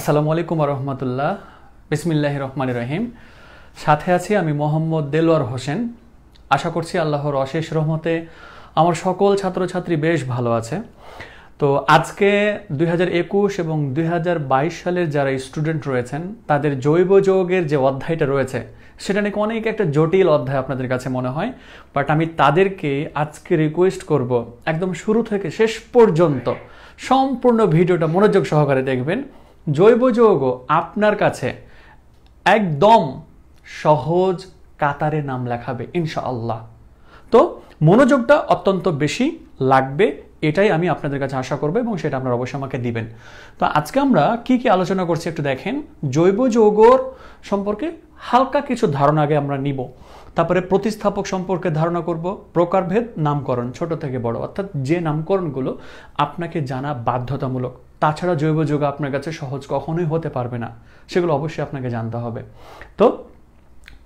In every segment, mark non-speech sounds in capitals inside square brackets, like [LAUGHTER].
আসসালামু আলাইকুম রহমতুল্লাহ বিসমিল্লাহ রহমান রহিম সাথে আছি আমি মোহাম্মদ দেলোয়ার হোসেন আশা করছি আল্লাহর অশেষ রহমতে আমার সকল ছাত্রছাত্রী বেশ ভালো আছে তো আজকে দুই এবং দুই সালের যারা স্টুডেন্ট রয়েছেন তাদের জৈব যোগের যে অধ্যায়টা রয়েছে সেটা নাকি অনেক একটা জটিল অধ্যায় আপনাদের কাছে মনে হয় বাট আমি তাদেরকে আজকে রিকোয়েস্ট করব একদম শুরু থেকে শেষ পর্যন্ত সম্পূর্ণ ভিডিওটা মনোযোগ সহকারে দেখবেন জৈব যৌগ আপনার কাছে একদম সহজ কাতারে নাম লেখাবে ইনশাআল্লাহ তো মনোযোগটা অত্যন্ত বেশি লাগবে এটাই আমি আপনাদের কাছে আশা করবো এবং সেটা আপনারা অবশ্যই আমাকে দিবেন তো আজকে আমরা কি কি আলোচনা করছি একটু দেখেন জৈব যৌগর সম্পর্কে হালকা কিছু ধারণা আগে আমরা নিব তারপরে প্রতিস্থাপক সম্পর্কে ধারণা করব প্রকারভেদ নামকরণ ছোট থেকে বড় অর্থাৎ যে নামকরণগুলো আপনাকে জানা বাধ্যতামূলক তাছাড়া জৈব যোগ আপনার কাছে সহজ কখনোই হতে পারবে না সেগুলো অবশ্যই আপনাকে জানতে হবে তো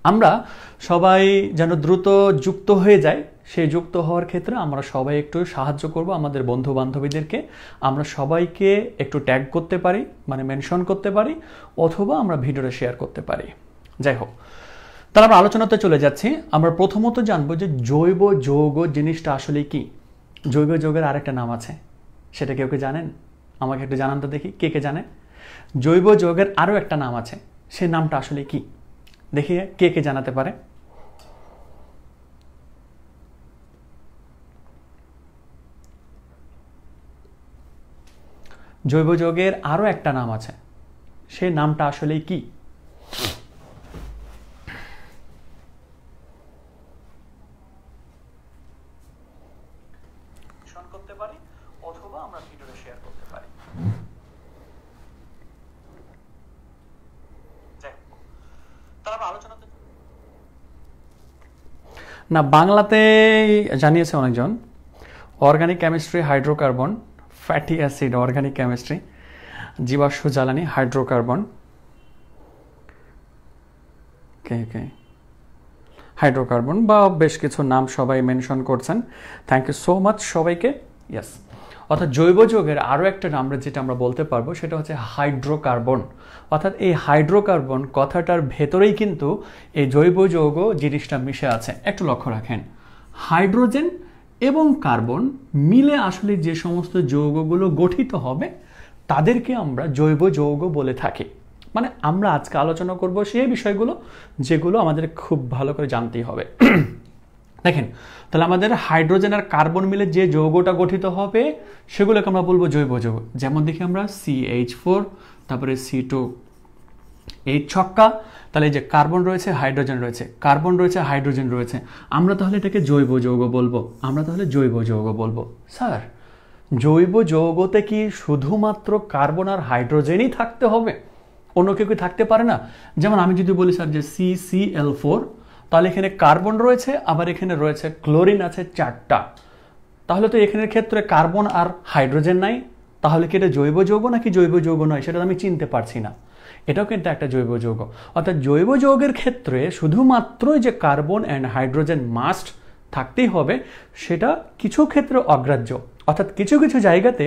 আমরা সবাই যেন দ্রুত যুক্ত হয়ে যায় সেই যুক্ত হওয়ার ক্ষেত্রে আমরা সবাই একটু সাহায্য করব আমাদের বন্ধু বান্ধবীদেরকে আমরা সবাইকে একটু ট্যাগ করতে পারি মানে মেনশন করতে পারি অথবা আমরা ভিডিওটা শেয়ার করতে পারি যাই হোক তাহলে আমরা আলোচনাতে চলে যাচ্ছি আমরা প্রথমত জানবো যে জৈব যৌগ জিনিসটা আসলে কি জৈব যৌগের আরেকটা নাম আছে সেটা কেউ কি জানেন আমাকে একটু জানান তো দেখি কে কে জানে জৈব যৌগের আরও একটা নাম আছে সে নামটা আসলে কি দেখি কে কে জানাতে পারে জৈব যৌগের আরও একটা নাম আছে সে নামটা আসলে কি না বাংলাতে জানিয়েছে অনেকজন organic chemistry hydrocarbon fatty acid organic chemistry জীবাশ্ম জ্বালানি হাইড্রোকার্বন কে কে হাইড্রোকার্বন বা বেশ কিছু নাম সবাই মেনশন করছেন থ্যাংক ইউ সো মাচ সবাইকে ইয়াস অর্থাৎ জৈব যৌগের আরও একটা নাম যেটা আমরা বলতে পারবো সেটা হচ্ছে হাইড্রোকার্বন অর্থাৎ এই হাইড্রোকার্বন কথাটার ভেতরেই কিন্তু এই জৈব যৌগ জিনিসটা মিশে আছে একটু লক্ষ্য রাখেন হাইড্রোজেন এবং কার্বন মিলে আসলে যে সমস্ত যৌগগুলো গঠিত হবে তাদেরকে আমরা জৈব যৌগ বলে থাকি মানে আমরা আজকে আলোচনা করব সেই বিষয়গুলো যেগুলো আমাদের খুব ভালো করে জানতেই হবে দেখেন তাহলে আমাদের হাইড্রোজেন আর কার্বন মিলে যে যৌগটা গঠিত হবে সেগুলোকে আমরা বলবো জৈব যৌগ যেমন দেখি আমরা সি এইচ ফোর তারপরে সি টু এইচ ছক্কা তাহলে যে কার্বন রয়েছে হাইড্রোজেন রয়েছে কার্বন রয়েছে হাইড্রোজেন রয়েছে আমরা তাহলে এটাকে জৈব যৌগ বলবো আমরা তাহলে জৈব যৌগ বলবো স্যার জৈব যৌগতে কি শুধুমাত্র কার্বন আর হাইড্রোজেনই থাকতে হবে অন্য কেউ কি থাকতে পারে না যেমন আমি যদি বলি স্যার যে সি সি এল ফোর তাহলে এখানে কার্বন রয়েছে আবার এখানে রয়েছে ক্লোরিন আছে চারটা তাহলে তো এখানের ক্ষেত্রে কার্বন আর হাইড্রোজেন নাই তাহলে কি এটা জৈব যৌগ নাকি জৈব যৌগ নয় সেটা আমি চিনতে পারছি না এটাও কিন্তু একটা জৈব যৌগ অর্থাৎ জৈব যৌগের ক্ষেত্রে শুধুমাত্রই যে কার্বন অ্যান্ড হাইড্রোজেন মাস্ট থাকতেই হবে সেটা কিছু ক্ষেত্রে অগ্রাহ্য অর্থাৎ কিছু কিছু জায়গাতে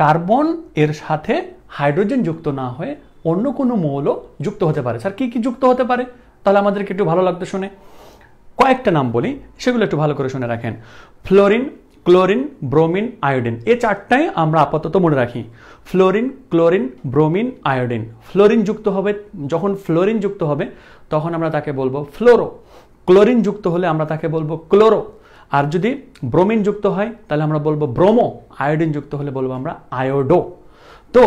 কার্বন এর সাথে হাইড্রোজেন যুক্ত না হয়ে অন্য কোনো মৌল যুক্ত হতে পারে স্যার কী কী যুক্ত হতে পারে তাহলে আমাদেরকে একটু ভালো লাগতো শুনে কয়েকটা নাম বলি সেগুলো একটু ভালো করে শুনে রাখেন ফ্লোরিন ক্লোরিন ব্রোমিন আয়োডিন এই চারটাই আমরা আপাতত মনে রাখি fluorine chlorine bromine iodine fluorine যুক্ত হবে যখন ফ্লোরিন যুক্ত হবে তখন আমরা তাকে বলবো ফ্লোরো ক্লোরিন যুক্ত হলে আমরা তাকে বলবো ক্লোরো আর যদি ব্রোমিন যুক্ত হয় তাহলে আমরা বলবো ব্রোমো আয়োডিন যুক্ত হলে বলবো আমরা আয়োডো তো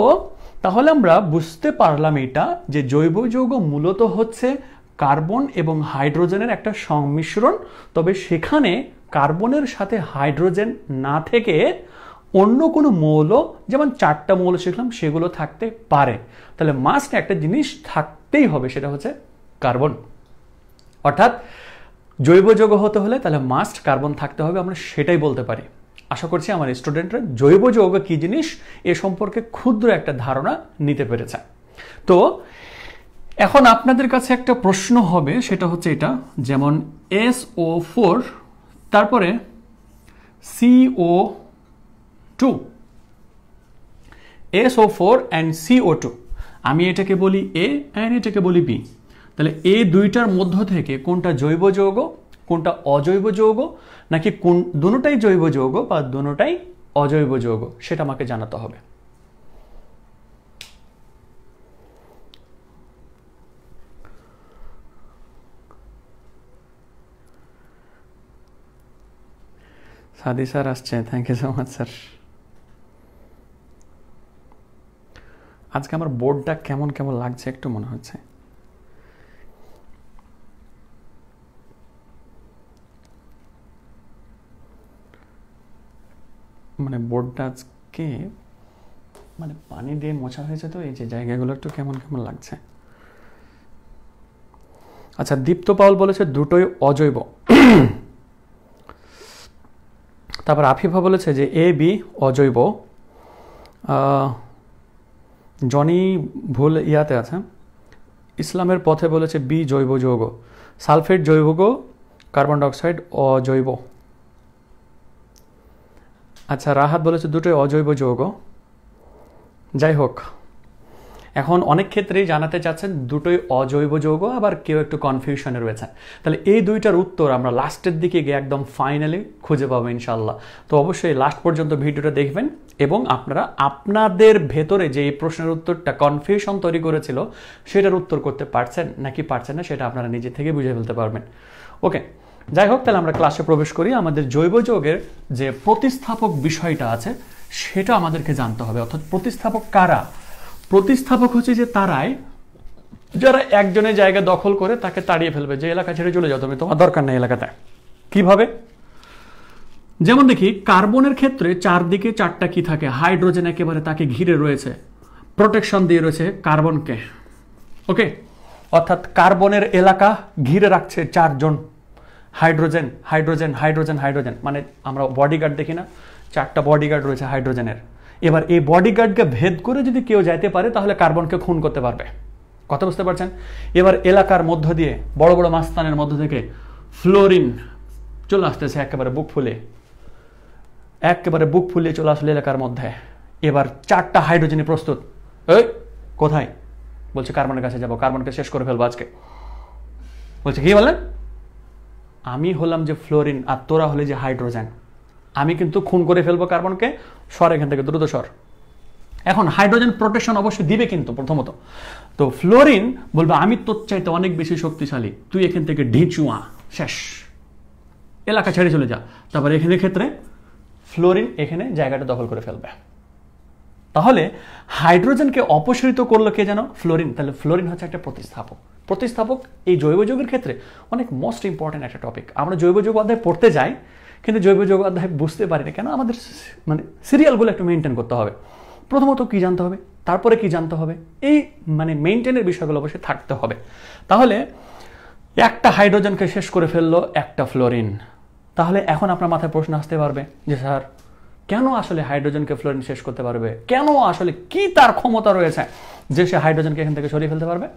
তাহলে আমরা বুঝতে পারলাম এটা যে জৈব যৌগ মূলত হচ্ছে কার্বন এবং হাইড্রোজেনের একটা সংমিশ্রণ তবে সেখানে কার্বনের সাথে হাইড্রোজেন না থেকে অন্য কোনো মৌল যেমন চারটা মৌল শিখলাম সেগুলো থাকতে পারে তাহলে মাস্ট একটা জিনিস থাকতেই হবে সেটা হচ্ছে কার্বন অর্থাৎ জৈব যৌগ হতে হলে তাহলে মাস্ট কার্বন থাকতে হবে আমরা সেটাই বলতে পারি আশা করছি আমার স্টুডেন্টরা জৈব যৌগ কী জিনিস এ সম্পর্কে ক্ষুদ্র একটা ধারণা নিতে পেরেছে তো এখন আপনাদের কাছে একটা প্রশ্ন হবে সেটা হচ্ছে এটা যেমন এস ও ফোর তারপরে C O two S O four and C O two আমি এটাকে বলি এ অ্যান্ড এটাকে বলি বি তাহলে এ দুইটার মধ্য থেকে কোনটা জৈব যৌগ কোনটা অজৈব যৌগ নাকি কোন দুটাই জৈব যৌগ বা দুটাই অজৈব যৌগ সেটা আমাকে জানাতে হবে সাদি স্যার আসছে thank you so much sir আজকে আমার বোর্ডটা কেমন কেমন লাগছে একটু মনে হচ্ছে মানে বোর্ডটা আজকে মানে পানি দিয়ে মোছা হয়েছে তো এই যে জায়গাগুলো একটু কেমন কেমন লাগছে আচ্ছা দীপ্ত পাউল বলেছে দুটোই অজৈব তারপর আফিফা বলেছে যে এ বি অজৈব জনি ভুল ইয়াতে আছে ইসলামের পথে বলেছে বি জৈব যৌগ সালফেট জৈব কার্বন ডাইঅক্সাইড অজৈব আচ্ছা রাহাত বলেছে দুটোই অজৈব যৌগ যাই হোক এখন অনেক ক্ষেত্রেই জানাতে চাচ্ছেন দুটোই অজৈব যৌগ আবার কেউ একটু কনফিউশনে রয়েছে তাহলে এই দুইটার উত্তর আমরা লাস্টের দিকে গিয়ে একদম ফাইনালি খুঁজে পাবো ইনশাল্লাহ তো অবশ্যই লাস্ট পর্যন্ত ভিডিওটা দেখবেন এবং আপনারা আপনাদের ভেতরে যে এই প্রশ্নের উত্তরটা কনফিউশন তৈরি করেছিল সেটার উত্তর করতে পারছেন নাকি পারছেন না সেটা আপনারা নিজে থেকে বুঝে ফেলতে পারবেন ওকে যাই হোক তাহলে আমরা ক্লাসে প্রবেশ করি আমাদের জৈব যৌগের যে প্রতিস্থাপক বিষয়টা আছে সেটা আমাদেরকে জানতে হবে অর্থাৎ প্রতিস্থাপক কারা প্রতিস্থাপক হচ্ছে যে তারাই যারা একজনের জায়গা দখল করে তাকে তাড়িয়ে ফেলবে যে এলাকা ছেড়ে চলে যাও তুমি তোমার দরকার নেই এলাকাতে কিভাবে যেমন দেখি কার্বনের ক্ষেত্রে চারদিকে চারটা কি থাকে হাইড্রোজেন একেবারে তাকে ঘিরে রয়েছে প্রোটেকশন দিয়ে রয়েছে কার্বনকে ওকে অর্থাৎ কার্বনের এলাকা ঘিরে রাখছে চারজন হাইড্রোজেন হাইড্রোজেন হাইড্রোজেন হাইড্রোজেন মানে আমরা বডিগার্ড দেখি না চারটা বডিগার্ড রয়েছে হাইড্রোজেনের এবার এই বডিগার্ডকে ভেদ করে যদি কেউ যাইতে পারে তাহলে কার্বনকে খুন করতে পারবে কথা বুঝতে পারছেন এবার এলাকার মধ্য দিয়ে বড় বড় মাস্তানের মধ্য থেকে ফ্লোরিন চলে আসতেছে একেবারে বুক ফুলে একেবারে বুক ফুলে চলে আসলে এলাকার মধ্যে এবার চারটা হাইড্রোজেনই প্রস্তুত এই কোথায় বলছে কার্বনের কাছে যাবো কার্বনকে শেষ করে ফেলবো আজকে বলছে কি বললেন আমি হলাম যে ফ্লোরিন আর তোরা হলে যে হাইড্রোজেন আমি কিন্তু খুন করে ফেলবো কার্বনকে সর এখান থেকে দ্রুত সর এখন হাইড্রোজেন প্রোটেকশন অবশ্যই দিবে কিন্তু প্রথমত তো ফ্লোরিন বলবে আমি তোর চাইতে অনেক বেশি শক্তিশালী তুই এখান থেকে ঢিচুয়া শেষ এলাকা ছেড়ে চলে যা তারপরে এখানে ক্ষেত্রে ফ্লোরিন এখানে জায়গাটা দখল করে ফেলবে তাহলে হাইড্রোজেনকে অপসারিত করলো কে যেন ফ্লোরিন তাহলে ফ্লোরিন হচ্ছে একটা প্রতিস্থাপক প্রতিস্থাপক এই জৈব যুগের ক্ষেত্রে অনেক মোস্ট ইম্পর্টেন্ট একটা টপিক আমরা জৈব যুগ অধ্যায় পড়তে যাই কিন্তু জৈব যৌগ অধ্যায় বুঝতে পারি না কেন আমাদের মানে সিরিয়ালগুলো একটু মেনটেন করতে হবে প্রথমত কি জানতে হবে তারপরে কি জানতে হবে এই মানে মেনটেনের বিষয়গুলো অবশ্যই থাকতে হবে তাহলে একটা হাইড্রোজেনকে শেষ করে ফেললো একটা ফ্লোরিন তাহলে এখন আপনার মাথায় প্রশ্ন আসতে পারবে যে স্যার কেন আসলে হাইড্রোজেনকে ফ্লোরিন শেষ করতে পারবে কেন আসলে কি তার ক্ষমতা রয়েছে যে সে হাইড্রোজেনকে এখান থেকে সরিয়ে ফেলতে পারবে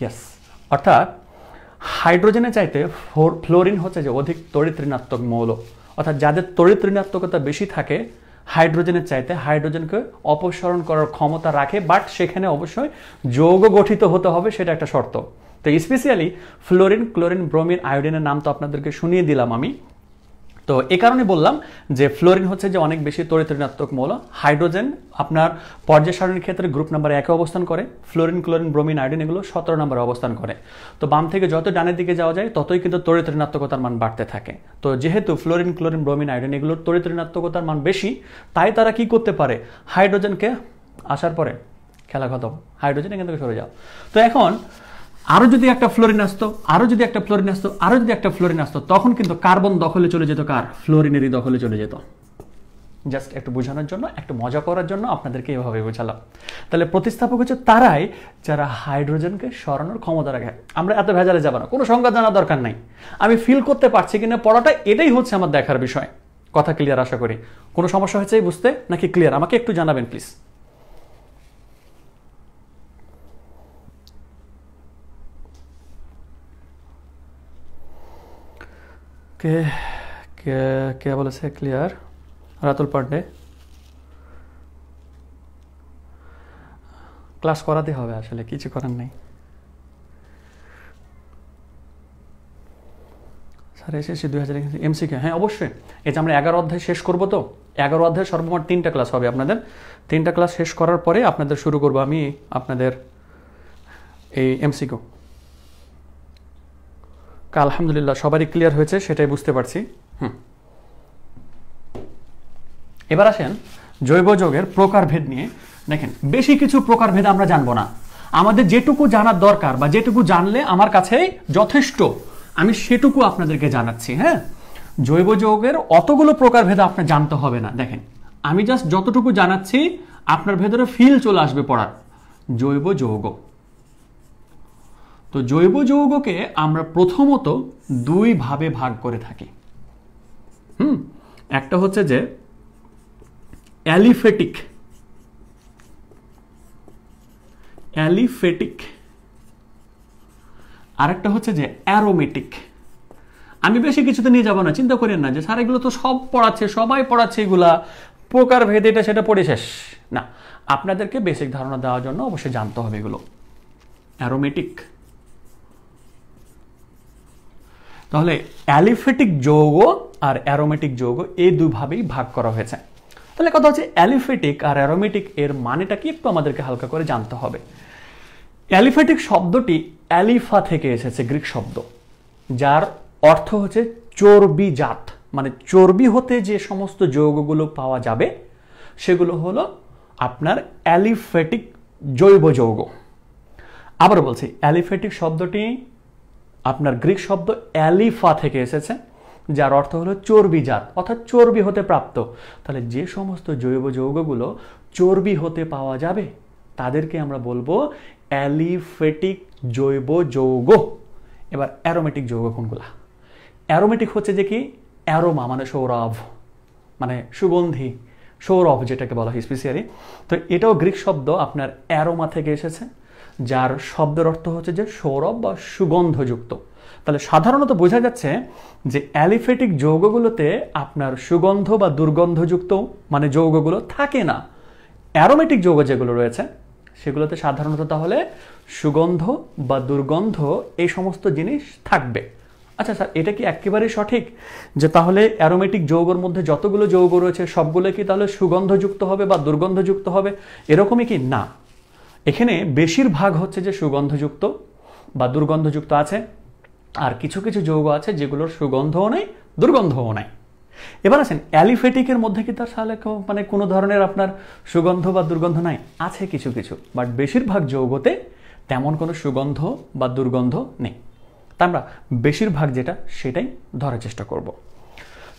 ইয়েস অর্থাৎ হাইড্রোজেনের চাইতে ফ্লোরিন হচ্ছে যে অধিক তড়িৎ ঋণাত্মক মৌল অর্থাৎ যাদের তড়িৎ ঋণাত্মকতা বেশি থাকে হাইড্রোজেনের চাইতে হাইড্রোজেনকে অপসারণ করার ক্ষমতা রাখে বাট সেখানে অবশ্যই যৌগ গঠিত হতে হবে সেটা একটা শর্ত তো স্পেশালি ফ্লোরিন ক্লোরিন ব্রোমিন আয়োডিনের নাম তো আপনাদেরকে শুনিয়ে দিলাম আমি তো এ কারণে বললাম যে ফ্লোরিন হচ্ছে যে অনেক বেশি তরিতরিণাত্মক মৌল হাইড্রোজেন আপনার পর্যায় সারণীর ক্ষেত্রে গ্রুপ নাম্বার একে অবস্থান করে ফ্লোরিন ক্লোরিন ব্রোমিন আয়োডিন এগুলো সতেরো নম্বরে অবস্থান করে তো বাম থেকে যত ডানের দিকে যাওয়া যায় ততই কিন্তু তরিতৃণাত্মকতার মান বাড়তে থাকে তো যেহেতু ফ্লোরিন ক্লোরিন ব্রোমিন আয়োডিন এগুলোর তরিতরিণাত্মকতার মান বেশি তাই তারা কি করতে পারে হাইড্রোজেনকে আসার পরে খেলা খতম হাইড্রোজেন এখান থেকে সরে যাও তো এখন আরও যদি একটা ফ্লোরিন আসতো আরও যদি একটা ফ্লোরিন আসতো আরও যদি একটা ফ্লোরিন আসতো তখন কিন্তু কার্বন দখলে চলে যেত কার ফ্লোরিনেরই দখলে চলে যেত জাস্ট একটু বোঝানোর জন্য একটু মজা করার জন্য আপনাদেরকে এভাবে বোঝালাম তাহলে প্রতিস্থাপক হচ্ছে তারাই যারা হাইড্রোজেনকে সরানোর ক্ষমতা রাখে আমরা এত ভেজালে যাবো না কোনো সংজ্ঞা জানার দরকার নাই আমি ফিল করতে পারছি কিনা পড়াটা এটাই হচ্ছে আমার দেখার বিষয় কথা ক্লিয়ার আশা করি কোনো সমস্যা হয়েছে বুঝতে নাকি ক্লিয়ার আমাকে একটু জানাবেন প্লিজ কে কে কে বলেছে ক্লিয়ার রাতুল পান্ডে ক্লাস করাতে হবে আসলে কিছু করার নেই স্যার এসেছি দুই হাজার এমসিকে হ্যাঁ অবশ্যই এই যে আমরা এগারো অধ্যায় শেষ করবো তো এগারো অধ্যায় সর্বমোট তিনটা ক্লাস হবে আপনাদের তিনটা ক্লাস শেষ করার পরে আপনাদের শুরু করবো আমি আপনাদের এই এমসিকিউ আলহামদুলিল্লাহ সবারই ক্লিয়ার হয়েছে সেটাই বুঝতে পারছি হুম এবার আসেন জৈব যৌগের প্রকারভেদ নিয়ে দেখেন বেশি কিছু প্রকারভেদ আমরা জানবো না আমাদের যেটুকু জানার দরকার বা যেটুকু জানলে আমার কাছে যথেষ্ট আমি সেটুকু আপনাদেরকে জানাচ্ছি হ্যাঁ জৈব যৌগের অতগুলো প্রকারভেদ আপনার জানতে হবে না দেখেন আমি জাস্ট যতটুকু জানাচ্ছি আপনার ভেতরে ফিল চলে আসবে পড়ার জৈব যৌগ তো জৈব যৌগকে আমরা প্রথমত দুই ভাবে ভাগ করে থাকি হুম একটা হচ্ছে যে অ্যালিফেটিক অ্যালিফেটিক আরেকটা হচ্ছে যে অ্যারোমেটিক আমি বেশি কিছুতে নিয়ে যাবো না চিন্তা করেন না যে স্যার এগুলো তো সব পড়াচ্ছে সবাই পড়াচ্ছে এগুলা প্রকার ভেদ এটা সেটা পড়ে শেষ না আপনাদেরকে বেসিক ধারণা দেওয়ার জন্য অবশ্যই জানতে হবে এগুলো অ্যারোমেটিক তাহলে অ্যালিফেটিক যৌগ আর অ্যারোমেটিক যৌগ এই দুভাবেই ভাগ করা হয়েছে তাহলে কথা হচ্ছে অ্যালিফেটিক আর অ্যারোমেটিক এর মানেটা কি একটু আমাদেরকে হালকা করে জানতে হবে অ্যালিফেটিক শব্দটি অ্যালিফা থেকে এসেছে গ্রিক শব্দ যার অর্থ হচ্ছে চর্বিজাত মানে চর্বি হতে যে সমস্ত যৌগগুলো পাওয়া যাবে সেগুলো হলো আপনার অ্যালিফেটিক জৈব যৌগ আবার বলছি অ্যালিফেটিক শব্দটি আপনার গ্রিক শব্দ অ্যালিফা থেকে এসেছে যার অর্থ হলো চর্বিজাত অর্থাৎ চর্বি হতে প্রাপ্ত তাহলে যে সমস্ত জৈব যৌগগুলো চর্বি হতে পাওয়া যাবে তাদেরকে আমরা বলবো অ্যালিফেটিক জৈব যৌগ এবার অ্যারোমেটিক যৌগ কোনগুলা অ্যারোমেটিক হচ্ছে যে কি অ্যারোমা মানে সৌরভ মানে সুগন্ধি সৌরভ যেটাকে বলা হয় স্পেশিয়ালি তো এটাও গ্রিক শব্দ আপনার অ্যারোমা থেকে এসেছে যার শব্দের অর্থ হচ্ছে যে সৌরভ বা সুগন্ধযুক্ত তাহলে সাধারণত বোঝা যাচ্ছে যে অ্যালিফেটিক যৌগগুলোতে আপনার সুগন্ধ বা দুর্গন্ধযুক্ত মানে যৌগগুলো থাকে না অ্যারোমেটিক যৌগ যেগুলো রয়েছে সেগুলোতে সাধারণত তাহলে সুগন্ধ বা দুর্গন্ধ এই সমস্ত জিনিস থাকবে আচ্ছা স্যার এটা কি একেবারেই সঠিক যে তাহলে অ্যারোমেটিক যৌগর মধ্যে যতগুলো যৌগ রয়েছে সবগুলো কি তাহলে সুগন্ধযুক্ত হবে বা দুর্গন্ধযুক্ত হবে এরকমই কি না এখানে বেশিরভাগ হচ্ছে যে সুগন্ধযুক্ত বা দুর্গন্ধযুক্ত আছে আর কিছু কিছু যৌগ আছে যেগুলোর সুগন্ধও নেই দুর্গন্ধও নেই এবার আছেন অ্যালিফেটিকের মধ্যে কি তার সালে মানে কোনো ধরনের আপনার সুগন্ধ বা দুর্গন্ধ নাই আছে কিছু কিছু বাট বেশিরভাগ যৌগতে তেমন কোনো সুগন্ধ বা দুর্গন্ধ নেই তা আমরা বেশিরভাগ যেটা সেটাই ধরার চেষ্টা করব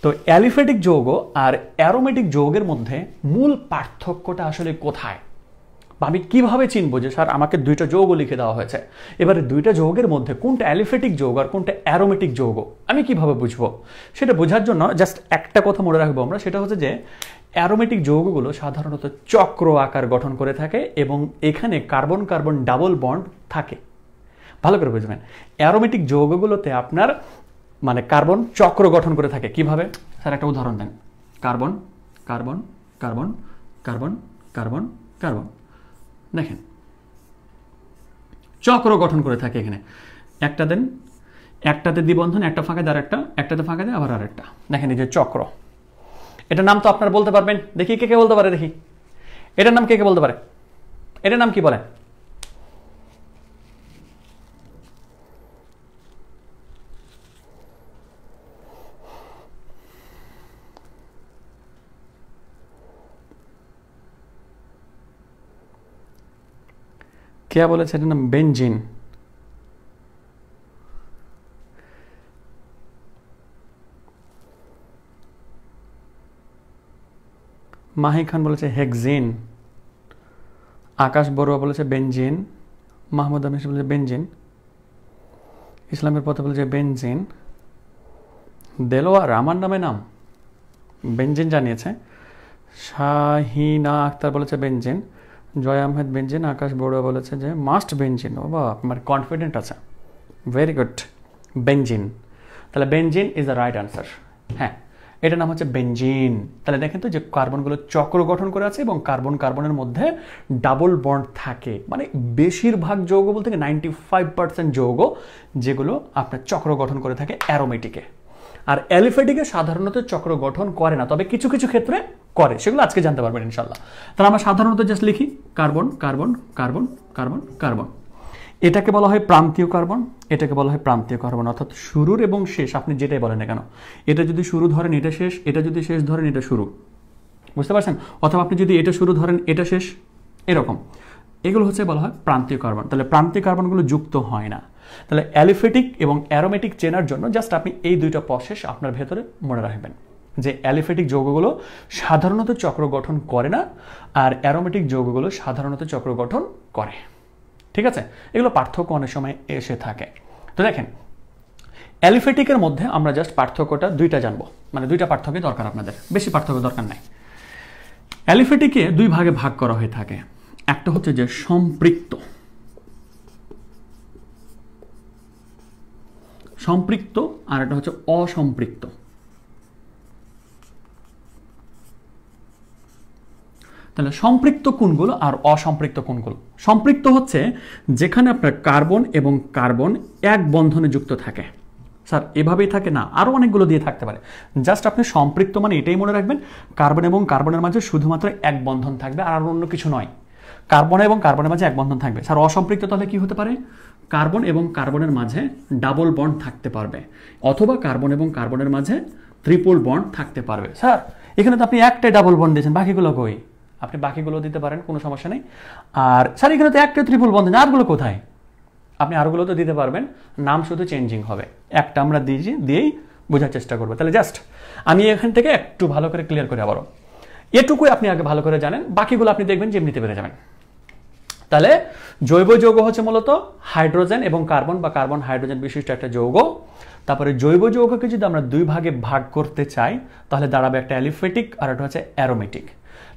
তো অ্যালিফেটিক যৌগ আর অ্যারোমেটিক যৌগের মধ্যে মূল পার্থক্যটা আসলে কোথায় বা আমি কীভাবে চিনবো যে স্যার আমাকে দুইটা যৌগ লিখে দেওয়া হয়েছে এবারে দুইটা যৌগের মধ্যে কোনটা অ্যালিফেটিক যৌগ আর কোনটা অ্যারোমেটিক যৌগ আমি কিভাবে বুঝবো সেটা বোঝার জন্য জাস্ট একটা কথা মনে রাখবো আমরা সেটা হচ্ছে যে অ্যারোমেটিক যৌগগুলো সাধারণত চক্র আকার গঠন করে থাকে এবং এখানে কার্বন কার্বন ডাবল বন্ড থাকে ভালো করে বুঝবেন অ্যারোমেটিক যৌগগুলোতে আপনার মানে কার্বন চক্র গঠন করে থাকে কিভাবে স্যার একটা উদাহরণ দেন carbon carbon carbon carbon carbon carbon দেখেন চক্র গঠন করে থাকে এখানে একটা দেন একটাতে দ্বিবন্ধন একটা ফাঁকা দেয় একটা একটাতে ফাঁকা দেয় আবার একটা দেখেন এই যে চক্র এটার নাম তো আপনারা বলতে পারবেন দেখি কে কে বলতে পারে দেখি এটার নাম কে কে বলতে পারে এটার নাম কি বলে কেয়া বলেছে এটার নাম বেনজিন মাহি খান বলেছে হেকজিন আকাশ বড়ুয়া বলেছে বেনজিন মাহমুদ আমিস বলেছে বেনজিন ইসলামের পথে বলেছে বেনজিন দেলোয়ার আমার নামে নাম বেঞ্জিন জানিয়েছে শাহিনা আক্তার বলেছে বেনজিন জয় আহমেদ বেঞ্জিন আকাশ বড়ুয়া বলেছে যে মাস্ট বেঞ্জিন ও বা আপনার কনফিডেন্ট আছে ভেরি গুড বেঞ্জিন তাহলে benzene is the right answer হ্যাঁ এটার নাম হচ্ছে বেঞ্জিন তাহলে দেখেন তো যে কার্বনগুলো চক্র গঠন করে আছে এবং কার্বন কার্বনের মধ্যে ডাবল বন্ড থাকে মানে বেশিরভাগ যৌগ বলতে নাইনটি ফাইভ পার্সেন্ট যৌগ যেগুলো আপনার চক্র গঠন করে থাকে অ্যারোমেটিকে আর অ্যালিফেটিকে সাধারণত চক্র গঠন করে না তবে কিছু কিছু ক্ষেত্রে করে সেগুলো আজকে জানতে পারবেন ইনশাল্লাহ তাহলে আমরা সাধারণত জাস্ট লিখি carbon carbon carbon carbon carbon এটাকে বলা হয় প্রান্তীয় কার্বন এটাকে বলা হয় প্রান্তীয় কার্বন অর্থাৎ শুরুর এবং শেষ আপনি যেটাই বলেন না কেন এটা যদি শুরু ধরেন এটা শেষ এটা যদি শেষ ধরেন এটা শুরু বুঝতে পারছেন অথবা আপনি যদি এটা শুরু ধরেন এটা শেষ এরকম এগুলো হচ্ছে বলা হয় প্রান্তীয় কার্বন তাহলে প্রান্তীয় কার্বনগুলো যুক্ত হয় না তাহলে অ্যালিফেটিক এবং অ্যারোমেটিক চেনার জন্য জাস্ট আপনি এই দুইটা প্রসেস আপনার ভেতরে মনে রাখবেন যে অ্যালিফেটিক যৌগগুলো সাধারণত চক্র গঠন করে না আর অ্যারোমেটিক যৌগগুলো সাধারণত চক্র গঠন করে ঠিক আছে এগুলো পার্থক্য অনেক সময় এসে থাকে তো দেখেন অ্যালিফেটিকের মধ্যে আমরা জাস্ট পার্থক্যটা দুইটা জানবো মানে দুইটা পার্থক্য দরকার আপনাদের বেশি পার্থক্য দরকার নাই অ্যালিফেটিকে দুই ভাগে ভাগ করা হয়ে থাকে একটা হচ্ছে যে সম্পৃক্ত সম্পৃক্ত আর একটা হচ্ছে অসম্পৃক্ত তাহলে সম্পৃক্ত কোনগুলো আর অসম্পৃক্ত কোনগুলো সম্পৃক্ত হচ্ছে যেখানে আপনার কার্বন এবং কার্বন এক বন্ধনে যুক্ত থাকে স্যার এভাবেই থাকে না আরও অনেকগুলো দিয়ে থাকতে পারে জাস্ট আপনি সম্পৃক্ত মানে এটাই মনে রাখবেন কার্বন এবং কার্বনের মাঝে শুধুমাত্র এক বন্ধন থাকবে আর অন্য কিছু নয় কার্বন এবং কার্বনের মাঝে এক বন্ধন থাকবে স্যার অসম্পৃক্ত তাহলে কি হতে পারে কার্বন এবং কার্বনের মাঝে ডাবল বন্ড থাকতে পারবে অথবা কার্বন এবং কার্বনের মাঝে ত্রিপল বন্ড থাকতে পারবে স্যার এখানে তো আপনি একটাই ডাবল বন্ড দিয়েছেন বাকিগুলো কই আপনি বাকিগুলো দিতে পারেন কোনো সমস্যা নেই আর স্যার এখানে তো একটাই ত্রিপল বন্ড দিন আরগুলো কোথায় আপনি আরগুলো তো দিতে পারবেন নাম শুধু চেঞ্জিং হবে একটা আমরা দিয়েছি দিয়েই বোঝার চেষ্টা করবো তাহলে জাস্ট আমি এখান থেকে একটু ভালো করে ক্লিয়ার করে আবারও এটুকুই আপনি আগে ভালো করে জানেন বাকিগুলো আপনি দেখবেন যে এমনিতে যাবেন তাহলে জৈব যৌগ হচ্ছে মূলত হাইড্রোজেন এবং কার্বন বা কার্বন হাইড্রোজেন বিশিষ্ট একটা যৌগ তারপরে জৈব যৌগকে যদি আমরা দুই ভাগে ভাগ করতে চাই তাহলে দাঁড়াবে একটা অ্যালিফেটিক আর একটা হচ্ছে অ্যারোমেটিক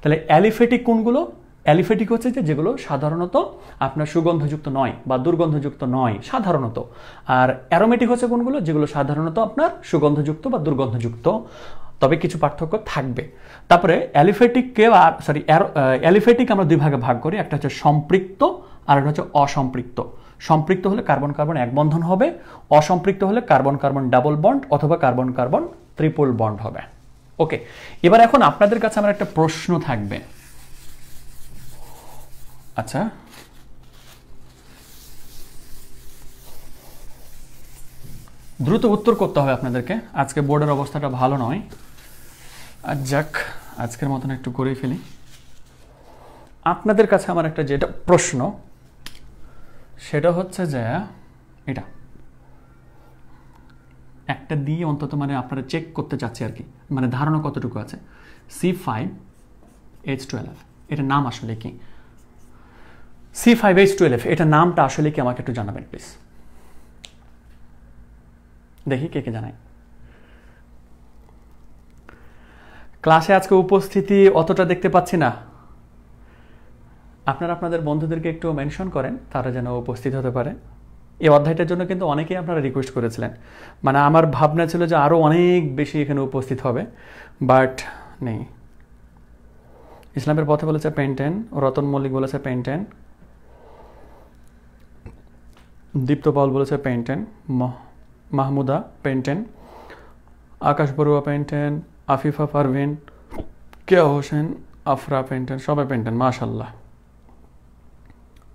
তাহলে অ্যালিফেটিক কোনগুলো অ্যালিফেটিক হচ্ছে যে যেগুলো সাধারণত আপনার সুগন্ধযুক্ত নয় বা দুর্গন্ধযুক্ত নয় সাধারণত আর অ্যারোমেটিক হচ্ছে কোনগুলো যেগুলো সাধারণত আপনার সুগন্ধযুক্ত বা দুর্গন্ধযুক্ত তবে কিছু পার্থক্য থাকবে তারপরে অ্যালিফেটিক কেউ আর সরি অ্যালিফেটিক আমরা দুই ভাগে ভাগ করি একটা হচ্ছে সম্পৃক্ত আর একটা হচ্ছে অসম্পৃক্ত সম্পৃক্ত হলে কার্বন কার্বন এক বন্ধন হবে অসম্পৃক্ত হলে কার্বন কার্বন ডাবল বন্ড অথবা কার্বন কার্বন ত্রিপল বন্ড হবে ওকে এবার এখন আপনাদের কাছে আমার একটা প্রশ্ন থাকবে আচ্ছা দ্রুত উত্তর করতে হবে আপনাদেরকে আজকে বোর্ডের অবস্থাটা ভালো নয় আর যাক আজকের মতন একটু করেই ফেলি আপনাদের কাছে আমার একটা যেটা প্রশ্ন সেটা হচ্ছে যে এটা একটা দিয়ে অন্তত মানে আপনারা চেক করতে চাচ্ছি আর কি মানে ধারণা কতটুকু আছে সি ফাইভ এইচ টুয়েলভ এটার নাম আসলে কি সি ফাইভ এইচ টুয়েলভ এটার নামটা আসলে কি আমাকে একটু জানাবেন প্লিজ দেখি কে কে জানায় ক্লাসে আজকে উপস্থিতি অতটা দেখতে পাচ্ছি না আপনারা আপনাদের বন্ধুদেরকে একটু মেনশন করেন তারা যেন উপস্থিত হতে পারে এই অধ্যায়টার জন্য কিন্তু অনেকেই আপনারা রিকোয়েস্ট করেছিলেন মানে আমার ভাবনা ছিল যে আরও অনেক বেশি এখানে উপস্থিত হবে বাট নেই ইসলামের পথে বলেছে পেন্টেন রতন মল্লিক বলেছে পেন্টেন দীপ্ত পাল বলেছে pentane Mahmuda pentane Akash Barua pentane Afifa Parvin Keya Hossain Afra pentane সবাই পেন্টেন মাশাল্লাহ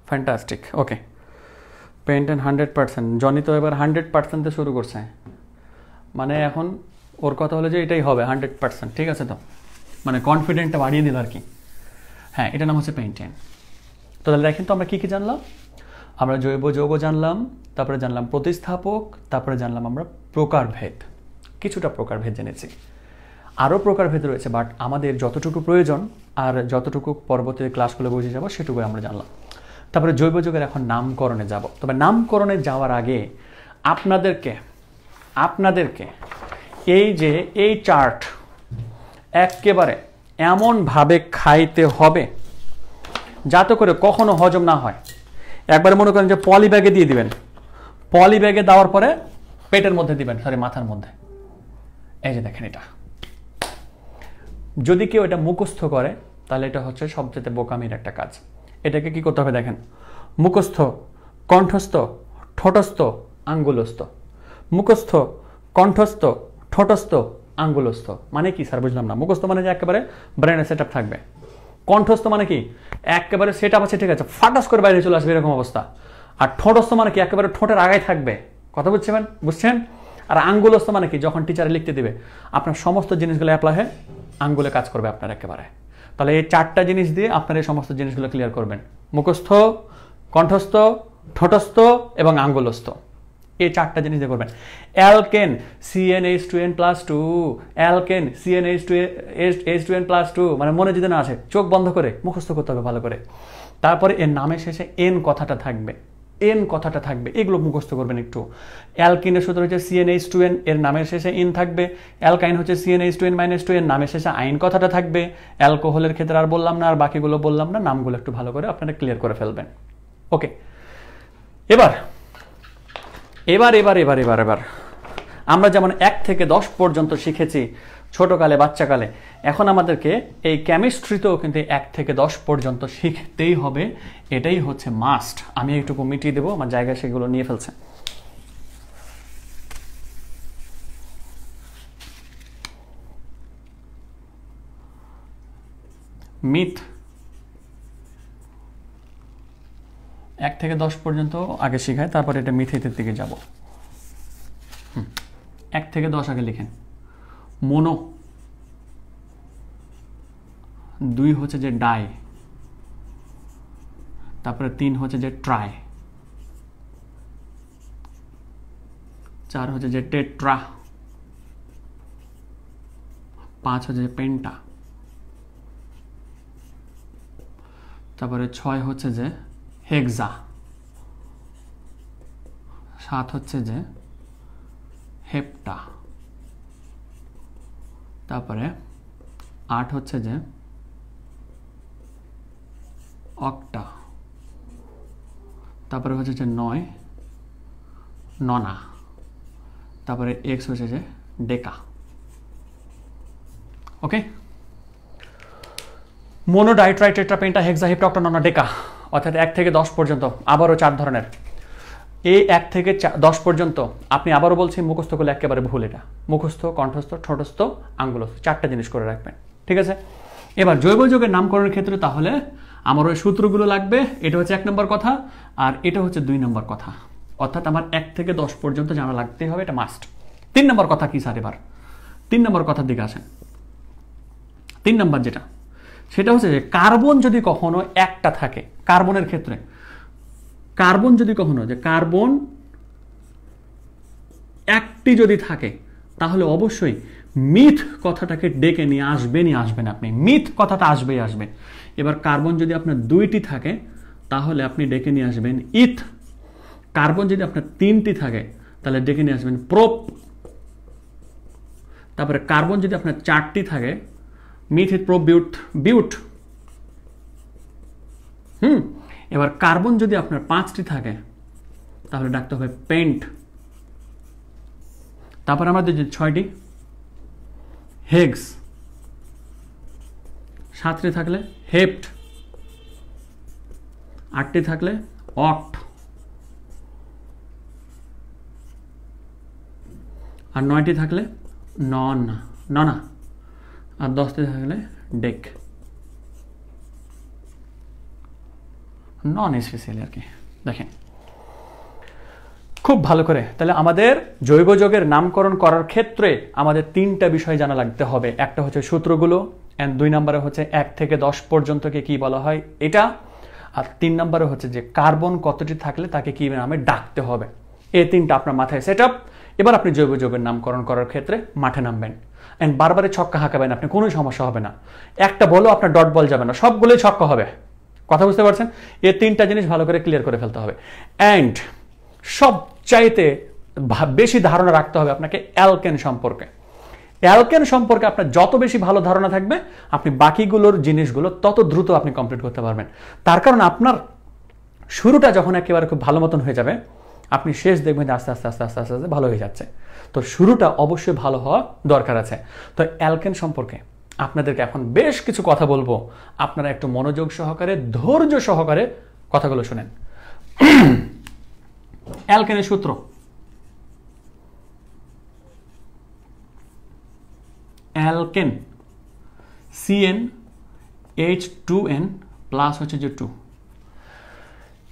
fantastic okay pentane hundred percent Jony তো এবার হান্ড্রেড পার্সেন্টে শুরু করছে মানে এখন ওর কথা হলো যে এটাই হবে হান্ড্রেড পার্সেন্ট ঠিক আছে তো মানে কনফিডেন্টটা বাড়িয়ে দিল আর কি হ্যাঁ এটা নাম হচ্ছে পেন্টেন তো তাহলে দেখেন তো আমরা কী কী জানলাম আমরা জৈব যৌগ জানলাম তারপরে জানলাম প্রতিস্থাপক তারপরে জানলাম আমরা প্রকারভেদ কিছুটা প্রকারভেদ জেনেছি আরও প্রকারভেদ রয়েছে বাট আমাদের যতটুকু প্রয়োজন আর যতটুকু পর্বতের ক্লাসগুলো বুঝে যাব সেটুকু আমরা জানলাম তারপরে জৈব যুগের এখন নামকরণে যাব তবে নামকরণে যাওয়ার আগে আপনাদেরকে আপনাদেরকে এই যে এই চার্ট একেবারে এমনভাবে খাইতে হবে যাতে করে কখনো হজম না হয় একবার মনে করেন যে পলি ব্যাগে দিয়ে দিবেন পলি ব্যাগে দেওয়ার পরে পেটের মধ্যে দিবেন সরি মাথার মধ্যে এই যে দেখেন এটা যদি কেউ এটা মুখস্থ করে তাহলে এটা হচ্ছে সবচেয়ে বোকামির একটা কাজ এটাকে কি করতে হবে দেখেন মুখস্থ কণ্ঠস্থ ঠোঁটস্থ আঙ্গুলস্থ মুখস্থ কণ্ঠস্থ ঠোঁটস্থ আঙ্গুলস্থ মানে কি স্যার বুঝলাম না মুখস্থ মানে যে একেবারে ব্রেনের সেট আপ থাকবে কণ্ঠস্থ মানে কি একেবারে সেট আছে ঠিক আছে ফাটাস করে বাইরে চলে আসবে এরকম অবস্থা আর ঠোঁটস্থ মানে কি একেবারে ঠোঁটের আগায় থাকবে কথা বুঝছেন বুঝছেন আর আঙ্গুলস্থ মানে কি যখন টিচারে লিখতে দিবে আপনার সমস্ত জিনিসগুলো অ্যাপ্লাই হয় আঙ্গুলে কাজ করবে আপনার একেবারে তাহলে এই চারটা জিনিস দিয়ে আপনার এই সমস্ত জিনিসগুলো ক্লিয়ার করবেন মুখস্থ কণ্ঠস্থ ঠোঁটস্থ এবং আঙ্গুলস্থ এই চারটা জিনিস দিয়ে করবেন alkane CN H two N plus two alkane CN H two H two N plus two মানে মনে যদি না আসে চোখ বন্ধ করে মুখস্থ করতে হবে ভালো করে তারপরে এর নামের শেষে এন কথাটা থাকবে এন কথাটা থাকবে এগুলো মুখস্থ করবেন একটু অ্যালকিনের সূত্র হচ্ছে সিএনএইচ টু এন এর নামের শেষে ইন থাকবে অ্যালকাইন হচ্ছে CNH two N minus two এর নামের শেষে আইন কথাটা থাকবে অ্যালকোহলের ক্ষেত্রে আর বললাম না আর বাকিগুলো বললাম না নামগুলো একটু ভালো করে আপনারা ক্লিয়ার করে ফেলবেন ওকে এবার এবার এবার এবার এবার এবার আমরা যেমন এক থেকে দশ পর্যন্ত শিখেছি ছোটকালে বাচ্চাকালে এখন আমাদেরকে এই কেমিস্ট্রিতেও কিন্তু এক থেকে দশ পর্যন্ত শিখতেই হবে এটাই হচ্ছে মাস্ট আমি একটুকু মিটিয়ে দেবো আমার জায়গায় সেগুলো নিয়ে ফেলছে মিথ এক থেকে দশ পর্যন্ত আগে শিখায় তারপর এটা মিথিতের দিকে যাব এক থেকে দশ আগে লিখেন মোনো দুই হচ্ছে যে ডাই তারপরে তিন হচ্ছে যে ট্রাই চার হচ্ছে যে টেট্রা পাঁচ হচ্ছে যে পেন্টা তারপরে ছয় হচ্ছে যে হেক্সা সাত হচ্ছে যে হেপটা তারপরে আট হচ্ছে যে অক্টা তারপরে হচ্ছে যে নয় ননা তারপরে এক্স হচ্ছে যে ডেকা ওকে মোনোডাইট্রাইট টেট্রাপেন্টা অক্টা ননা ডেকা অর্থাৎ এক থেকে দশ পর্যন্ত আবারও চার ধরনের এ এক থেকে দশ পর্যন্ত আপনি আবারও বলছি মুখস্থ করলে একেবারে ভুল এটা মুখস্থ কণ্ঠস্থ ঠোঁটস্থ আঙ্গুলস্থ চারটা জিনিস করে রাখবেন ঠিক আছে এবার জৈব যৌগের নামকরণের ক্ষেত্রে তাহলে আমার ওই সূত্রগুলো লাগবে এটা হচ্ছে এক নম্বর কথা আর এটা হচ্ছে দুই নম্বর কথা অর্থাৎ আমার এক থেকে দশ পর্যন্ত জানা লাগতে হবে এটা মাস্ট তিন নম্বর কথা কি স্যার এবার তিন নম্বর কথার দিকে আসেন তিন নম্বর যেটা সেটা হচ্ছে যে কার্বন যদি কখনো একটা থাকে কার্বনের ক্ষেত্রে কার্বন যদি কখনো যে কার্বন একটি যদি থাকে তাহলে অবশ্যই মিথ কথাটাকে ডেকে নিয়ে আসবেনই আসবেন আপনি মিথ কথাটা আসবেই আসবে এবার কার্বন যদি আপনার দুইটি থাকে তাহলে আপনি ডেকে নিয়ে আসবেন ইথ কার্বন যদি আপনার তিনটি থাকে তাহলে ডেকে নিয়ে আসবেন প্রোপ তারপরে কার্বন যদি আপনার চারটি থাকে মিথ প্রোপ বিউট বিউট হুম এবার কার্বন যদি আপনার পাঁচটি থাকে তাহলে ডাকতে হবে পেন্ট তারপর আমাদের যে ছয়টি হেগস সাতটি থাকলে হেপ্ট আটটি থাকলে অক্ট আর নয়টি থাকলে নন ননা আর দশটি থাকলে ডেক নন স্পেশালি আর কি দেখেন খুব ভালো করে তাহলে আমাদের জৈব যোগের নামকরণ করার ক্ষেত্রে আমাদের তিনটা বিষয় জানা লাগতে হবে একটা হচ্ছে সূত্রগুলো অ্যান্ড দুই নম্বরে হচ্ছে এক থেকে দশ পর্যন্তকে কি বলা হয় এটা আর তিন নম্বরে হচ্ছে যে কার্বন কতটি থাকলে তাকে কি নামে ডাকতে হবে এই তিনটা আপনার মাথায় সেট আপ এবার আপনি জৈব যোগের নামকরণ করার ক্ষেত্রে মাঠে নামবেন অ্যান্ড বারবারে ছক্কা হাঁকাবেন আপনি কোনো সমস্যা হবে না একটা বলো আপনার ডট বল যাবে না সবগুলোই ছক্কা হবে কথা বুঝতে পারছেন এই তিনটা জিনিস ভালো করে ক্লিয়ার করে ফেলতে হবে অ্যান্ড সবচাইতে বেশি ধারণা রাখতে হবে আপনাকে অ্যালকেন সম্পর্কে অ্যালকেন সম্পর্কে আপনার যত বেশি ভালো ধারণা থাকবে আপনি বাকিগুলোর জিনিসগুলো তত দ্রুত আপনি কমপ্লিট করতে পারবেন তার কারণ আপনার শুরুটা যখন একেবারে খুব ভালো মতন হয়ে যাবে আপনি শেষ দেখবেন যে আস্তে আস্তে আস্তে আস্তে আস্তে আস্তে ভালো হয়ে যাচ্ছে তো শুরুটা অবশ্যই ভালো হওয়া দরকার আছে তো অ্যালকেন সম্পর্কে আপনাদেরকে এখন বেশ কিছু কথা বলবো আপনারা একটু মনোযোগ সহকারে ধৈর্য সহকারে কথাগুলো শোনেন [CLEARS THROAT] অ্যালকেনের সূত্র alkane CN H two N plus হচ্ছে যে টু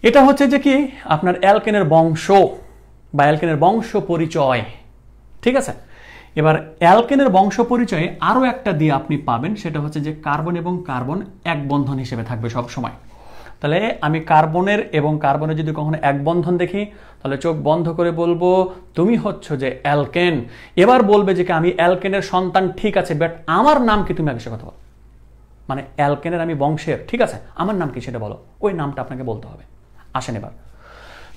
এটা হচ্ছে যে কি আপনার অ্যালকেনের বংশ বা অ্যালকেনের বংশ পরিচয় ঠিক আছে এবার অ্যালকেনের বংশ পরিচয়ে আরও একটা দিয়ে আপনি পাবেন সেটা হচ্ছে যে কার্বন এবং কার্বন এক বন্ধন হিসেবে থাকবে সব সময়। তাহলে আমি কার্বনের এবং কার্বনের যদি কখনো এক বন্ধন দেখি তাহলে চোখ বন্ধ করে বলবো তুমি হচ্ছ যে অ্যালকেন এবার বলবে যে আমি অ্যালকেনের সন্তান ঠিক আছে বাট আমার নাম কি তুমি আগে সে কথা বলো মানে অ্যালকেনের আমি বংশের ঠিক আছে আমার নাম কি সেটা বলো ওই নামটা আপনাকে বলতে হবে আসেন এবার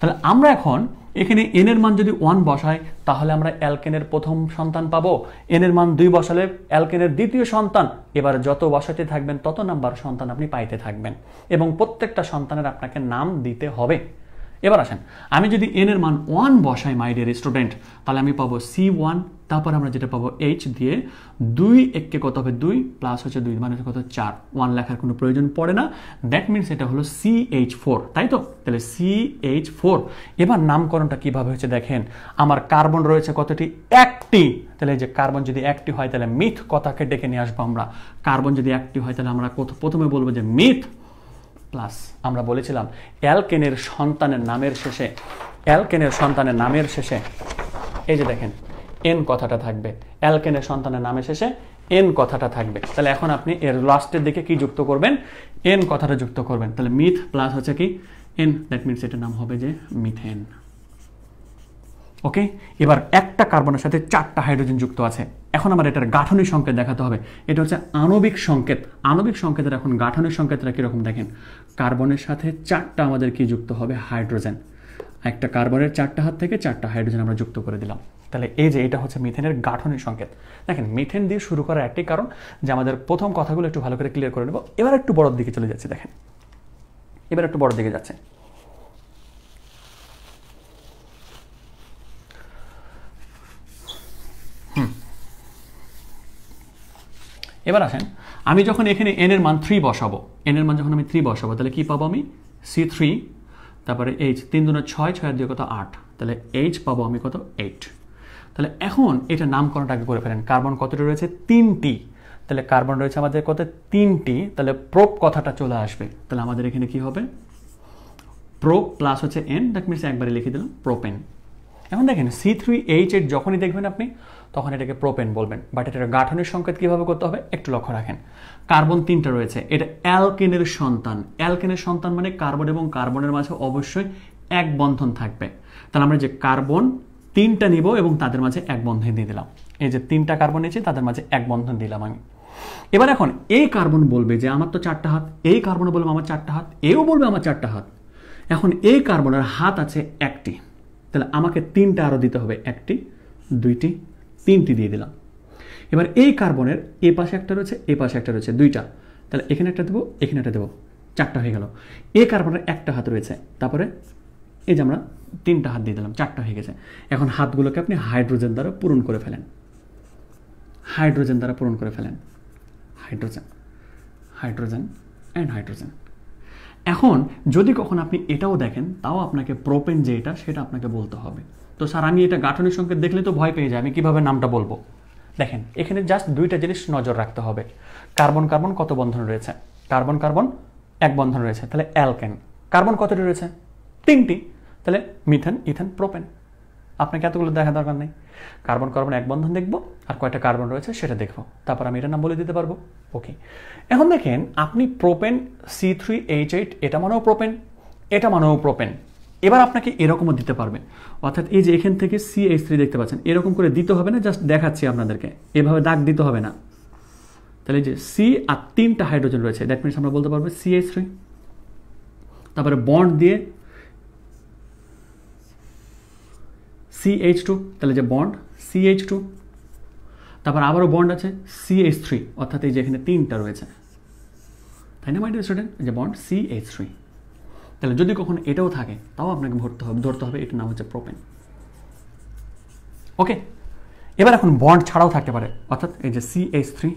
তাহলে আমরা এখন এখানে এন এর মান যদি ওয়ান বসাই তাহলে আমরা অ্যালকেনের প্রথম সন্তান পাবো এন এর মান দুই বসালে অ্যালকেনের দ্বিতীয় সন্তান এবার যত বসাতে থাকবেন তত নাম্বার সন্তান আপনি পাইতে থাকবেন এবং প্রত্যেকটা সন্তানের আপনাকে নাম দিতে হবে এবার আসেন আমি যদি এন এর মান ওয়ান বসাই মাই ডিয়ার স্টুডেন্ট তাহলে আমি পাবো সি ওয়ান তারপর আমরা যেটা পাবো এইচ দিয়ে দুই এককে কত হবে দুই প্লাস হচ্ছে দুই মানে কত চার ওয়ান লেখার কোনো প্রয়োজন পড়ে না দ্যাট মিনস এটা হলো সি এইচ ফোর তাই তো তাহলে সি এইচ ফোর এবার নামকরণটা কিভাবে হচ্ছে দেখেন আমার কার্বন রয়েছে কতটি একটি তাহলে যে কার্বন যদি একটি হয় তাহলে মিথ কথাকে ডেকে নিয়ে আসবো আমরা কার্বন যদি একটি হয় তাহলে আমরা প্রথমে বলবো যে মিথ প্লাস আমরা বলেছিলাম অ্যালকেনের সন্তানের নামের শেষে অ্যালকেনের সন্তানের নামের শেষে এই যে দেখেন এন কথাটা থাকবে অ্যালকেনের সন্তানের নামের শেষে এন কথাটা থাকবে তাহলে এখন আপনি এর লাস্টের দিকে কি যুক্ত করবেন এন কথাটা যুক্ত করবেন তাহলে মিথ প্লাস হচ্ছে কি এন দ্যাট মিনস এটার নাম হবে যে মিথেন ওকে এবার একটা কার্বনের সাথে চারটা হাইড্রোজেন যুক্ত আছে এখন আমার এটার গাঠনিক সংকেত দেখাতে হবে এটা হচ্ছে আণবিক সংকেত আণবিক সংকেতের এখন গাঠনিক সংকেতটা কীরকম দেখেন কার্বনের সাথে চারটা আমাদের কি যুক্ত হবে হাইড্রোজেন একটা কার্বনের চারটা হাত থেকে চারটা হাইড্রোজেন আমরা যুক্ত করে দিলাম তাহলে এই যে এটা হচ্ছে মিথেনের গাঠনিক সংকেত দেখেন মিথেন দিয়ে শুরু করার একটি কারণ যে আমাদের প্রথম কথাগুলো একটু ভালো করে ক্লিয়ার করে নেব এবার একটু বড়ো দিকে চলে যাচ্ছে দেখেন এবার একটু বড় দিকে যাচ্ছে এবার আসেন আমি যখন এখানে এন এর মান থ্রি বসাবো এন এর মান যখন আমি থ্রি বসাবো তাহলে কি পাবো আমি সি থ্রি তারপরে এইচ তিন দুনা ছয় ছয় দিয়ে কত আট তাহলে এইচ পাবো আমি কত এইট তাহলে এখন এটা নামকরণটা আগে করে ফেলেন কার্বন কতটা রয়েছে তিনটি তাহলে কার্বন রয়েছে আমাদের কত তিনটি তাহলে প্রোপ কথাটা চলে আসবে তাহলে আমাদের এখানে কি হবে প্রোপ প্লাস হচ্ছে এন দ্যাট মিনস একবারে লিখে দিলাম প্রোপেন এখন দেখেন সি থ্রি এইচ এর যখনই দেখবেন আপনি তখন এটাকে প্রোপেন বলবেন বাট এটার গাঠনিক সংকেত কীভাবে করতে হবে একটু লক্ষ্য রাখেন কার্বন তিনটা রয়েছে এটা অ্যালকেনের সন্তান অ্যালকেনের সন্তান মানে কার্বন এবং কার্বনের মাঝে অবশ্যই এক বন্ধন থাকবে তাহলে আমরা যে কার্বন তিনটা নিব এবং তাদের মাঝে এক বন্ধন দিয়ে দিলাম এই যে তিনটা কার্বন নিয়েছি তাদের মাঝে এক বন্ধন দিলাম আমি এবার এখন এই কার্বন বলবে যে আমার তো চারটা হাত এই কার্বন বলবে আমার চারটা হাত এও বলবে আমার চারটা হাত এখন এই কার্বনের হাত আছে একটি তাহলে আমাকে তিনটা আরও দিতে হবে একটি দুইটি তিনটি দিয়ে দিলাম এবার এই কার্বনের এ পাশে একটা রয়েছে এ পাশে একটা রয়েছে দুইটা তাহলে এখানে একটা দেবো এখানে একটা দেবো চারটা হয়ে গেল এ কার্বনের একটা হাত রয়েছে তারপরে এই যে আমরা তিনটা হাত দিয়ে দিলাম চারটা হয়ে গেছে এখন হাতগুলোকে আপনি হাইড্রোজেন দ্বারা পূরণ করে ফেলেন হাইড্রোজেন দ্বারা পূরণ করে ফেলেন হাইড্রোজেন হাইড্রোজেন অ্যান্ড হাইড্রোজেন এখন যদি কখন আপনি এটাও দেখেন তাও আপনাকে প্রোপেন যে এটা সেটা আপনাকে বলতে হবে তো স্যার আমি এটা গাঠনিক সংকেত দেখলে তো ভয় পেয়ে যাই আমি কীভাবে নামটা বলবো দেখেন এখানে জাস্ট দুইটা জিনিস নজর রাখতে হবে কার্বন কার্বন কত বন্ধন রয়েছে কার্বন কার্বন এক বন্ধন রয়েছে তাহলে অ্যালকেন কার্বন কতটি রয়েছে তিনটি তাহলে মিথেন ইথেন প্রোপেন আপনাকে এতগুলো দেখা দরকার নেই কার্বন কার্বন এক বন্ধন দেখবো আর কয়টা কার্বন রয়েছে সেটা দেখবো তারপর আমি এটা নাম বলে দিতে পারবো ওকে এখন দেখেন আপনি propane C three H eight এটা মানেও প্রোপেন এটা মানেও প্রোপেন এবার আপনাকে এরকমও দিতে পারবেন অর্থাৎ এই যে এখান থেকে সি এইচ থ্রি দেখতে পাচ্ছেন এরকম করে দিতে হবে না জাস্ট দেখাচ্ছি আপনাদেরকে এভাবে দাগ দিতে হবে না তাহলে যে সি আর তিনটা হাইড্রোজেন রয়েছে দ্যাট মিনস আমরা বলতে পারবো সি এইচ থ্রি তারপরে বন্ড দিয়ে সি এইচ টু তাহলে যে বন্ড সি এইচ টু তারপর আবারও বন্ড আছে সি এইচ থ্রি অর্থাৎ এই যে এখানে তিনটা রয়েছে তাই না ডিয়ার স্টুডেন্ট যে বন্ড সি এইচ থ্রি তাহলে যদি কখনো এটাও থাকে তাও আপনাকে ভরতে হবে ধরতে হবে এটার নাম হচ্ছে প্রোপেন ওকে এবার এখন বন্ড ছাড়াও থাকতে পারে অর্থাৎ এই যে CH three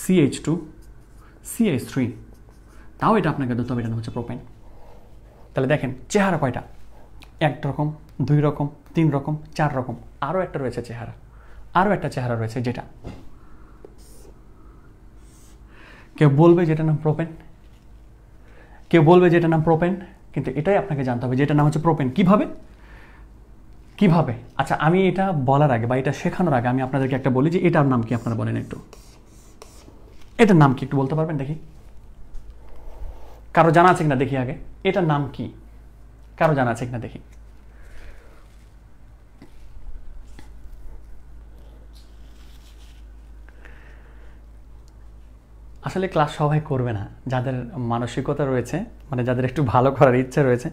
CH two CH three তাও এটা আপনাকে ধরতে হবে এটা হচ্ছে প্রোপেন তাহলে দেখেন চেহারা কয়টা এক রকম দুই রকম তিন রকম চার রকম আরও একটা রয়েছে চেহারা আরও একটা চেহারা রয়েছে যেটা কেউ বলবে যেটা নাম প্রোপেন কেউ বলবে যে এটার নাম প্রোপেন কিন্তু এটাই আপনাকে জানতে হবে যে এটার নাম হচ্ছে প্রোপেন কিভাবে কিভাবে আচ্ছা আমি এটা বলার আগে বা এটা শেখানোর আগে আমি আপনাদেরকে একটা বলি যে এটার নাম কি আপনারা বলেন একটু এটার নাম কি একটু বলতে পারবেন দেখি কারো জানা আছে কিনা দেখি আগে এটার নাম কি কারো জানা আছে কিনা দেখি আসলে ক্লাস সবাই করবে না যাদের মানসিকতা রয়েছে মানে যাদের একটু ভালো করার ইচ্ছে রয়েছে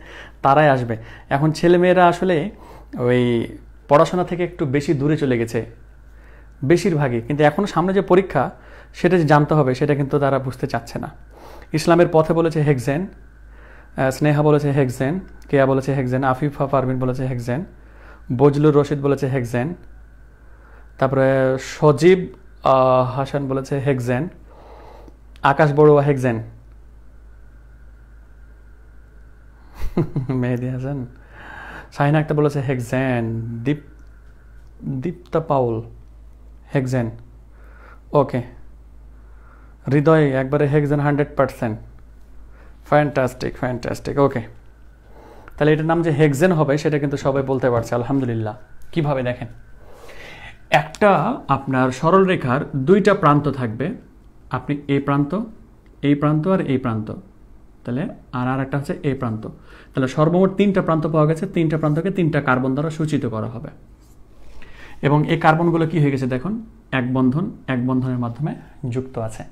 তারাই আসবে এখন ছেলেমেয়েরা আসলে ওই পড়াশোনা থেকে একটু বেশি দূরে চলে গেছে বেশিরভাগই কিন্তু এখন সামনে যে পরীক্ষা সেটা যে জানতে হবে সেটা কিন্তু তারা বুঝতে চাচ্ছে না ইসলামের পথে বলেছে হেকজেন স্নেহা বলেছে হেকজেন কেয়া বলেছে হেকজেন আফিফা পারভিন বলেছে হেকজেন বজলুর রশিদ বলেছে হেকজেন তারপরে সজীব হাসান বলেছে হেকজেন আকাশ বড়ুয়া হেকজেন মেহেদি হাসান শাহিনা একটা বলেছে হেকজেন দীপ দীপ্তা পাউল হেকজেন ওকে হৃদয় একবারে hexane hundred percent fantastic fantastic okay তাহলে এটার নাম যে হেকজেন হবে সেটা কিন্তু সবাই বলতে পারছে আলহামদুলিল্লাহ কিভাবে দেখেন একটা আপনার সরলরেখার দুইটা প্রান্ত থাকবে আপনি এই প্রান্ত এই প্রান্ত আর এই প্রান্ত তাহলে আর আর একটা হচ্ছে এই প্রান্ত তাহলে সর্বমোট তিনটা প্রান্ত পাওয়া গেছে তিনটা প্রান্তকে তিনটা কার্বন দ্বারা সূচিত করা হবে এবং এই কার্বনগুলো কি হয়ে গেছে দেখুন এক বন্ধন এক বন্ধনের মাধ্যমে যুক্ত আছে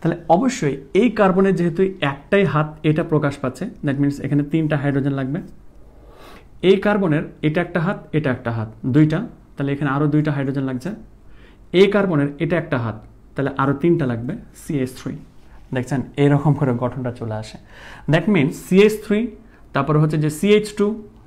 তাহলে অবশ্যই এই কার্বনের যেহেতু একটাই হাত এটা প্রকাশ পাচ্ছে দ্যাট মিনস এখানে তিনটা হাইড্রোজেন লাগবে এই কার্বনের এটা একটা হাত এটা একটা হাত দুইটা তাহলে এখানে আরও দুইটা হাইড্রোজেন লাগছে এই কার্বনের এটা একটা হাত তাহলে আরও তিনটা লাগবে সিএস থ্রি দেখছেন এরকম করে গঠনটা চলে আসে দ্যাট মিনস সিএস থ্রি তারপরে হচ্ছে যে সিএইচ টু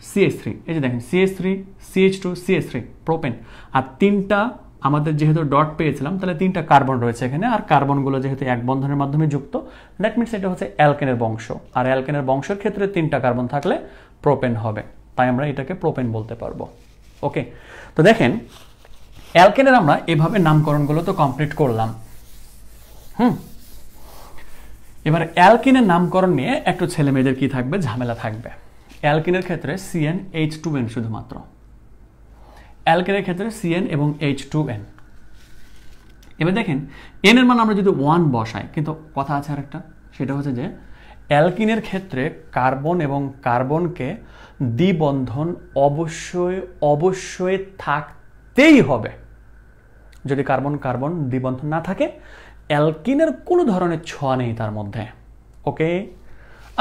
সিএস থ্রি এই যে দেখেন CS three CH two CS three propane আর তিনটা আমাদের যেহেতু ডট পেয়েছিলাম তাহলে তিনটা কার্বন রয়েছে এখানে আর কার্বনগুলো যেহেতু এক বন্ধনের মাধ্যমে যুক্ত দ্যাট মিনস এটা হচ্ছে অ্যালকেনের বংশ আর অ্যালকেনের বংশের ক্ষেত্রে তিনটা কার্বন থাকলে প্রোপেন হবে তাই আমরা এটাকে প্রোপেন বলতে পারবো ওকে তো দেখেন অ্যালকেনের আমরা এভাবে নামকরণগুলো তো কমপ্লিট করলাম হুম এবার অ্যালকিনের নামকরণ নিয়ে একটু ছেলে মেয়েদের কী থাকবে ঝামেলা থাকবে অ্যালকিনের ক্ষেত্রে সিএন এইচ টু এন শুধুমাত্র অ্যালকেনের ক্ষেত্রে সিএন এবং এইচ টু এন এবার দেখেন এন এর মান আমরা যদি ওয়ান বসাই কিন্তু কথা আছে আর একটা সেটা হচ্ছে যে অ্যালকিনের ক্ষেত্রে কার্বন এবং কার্বনকে দ্বিবন্ধন অবশ্যই অবশ্যই থাকতে থাকতেই হবে যদি কার্বন কার্বন দ্বিবন্ধন না থাকে অ্যালকিনের কোনো ধরনের ছোঁয়া নেই তার মধ্যে ওকে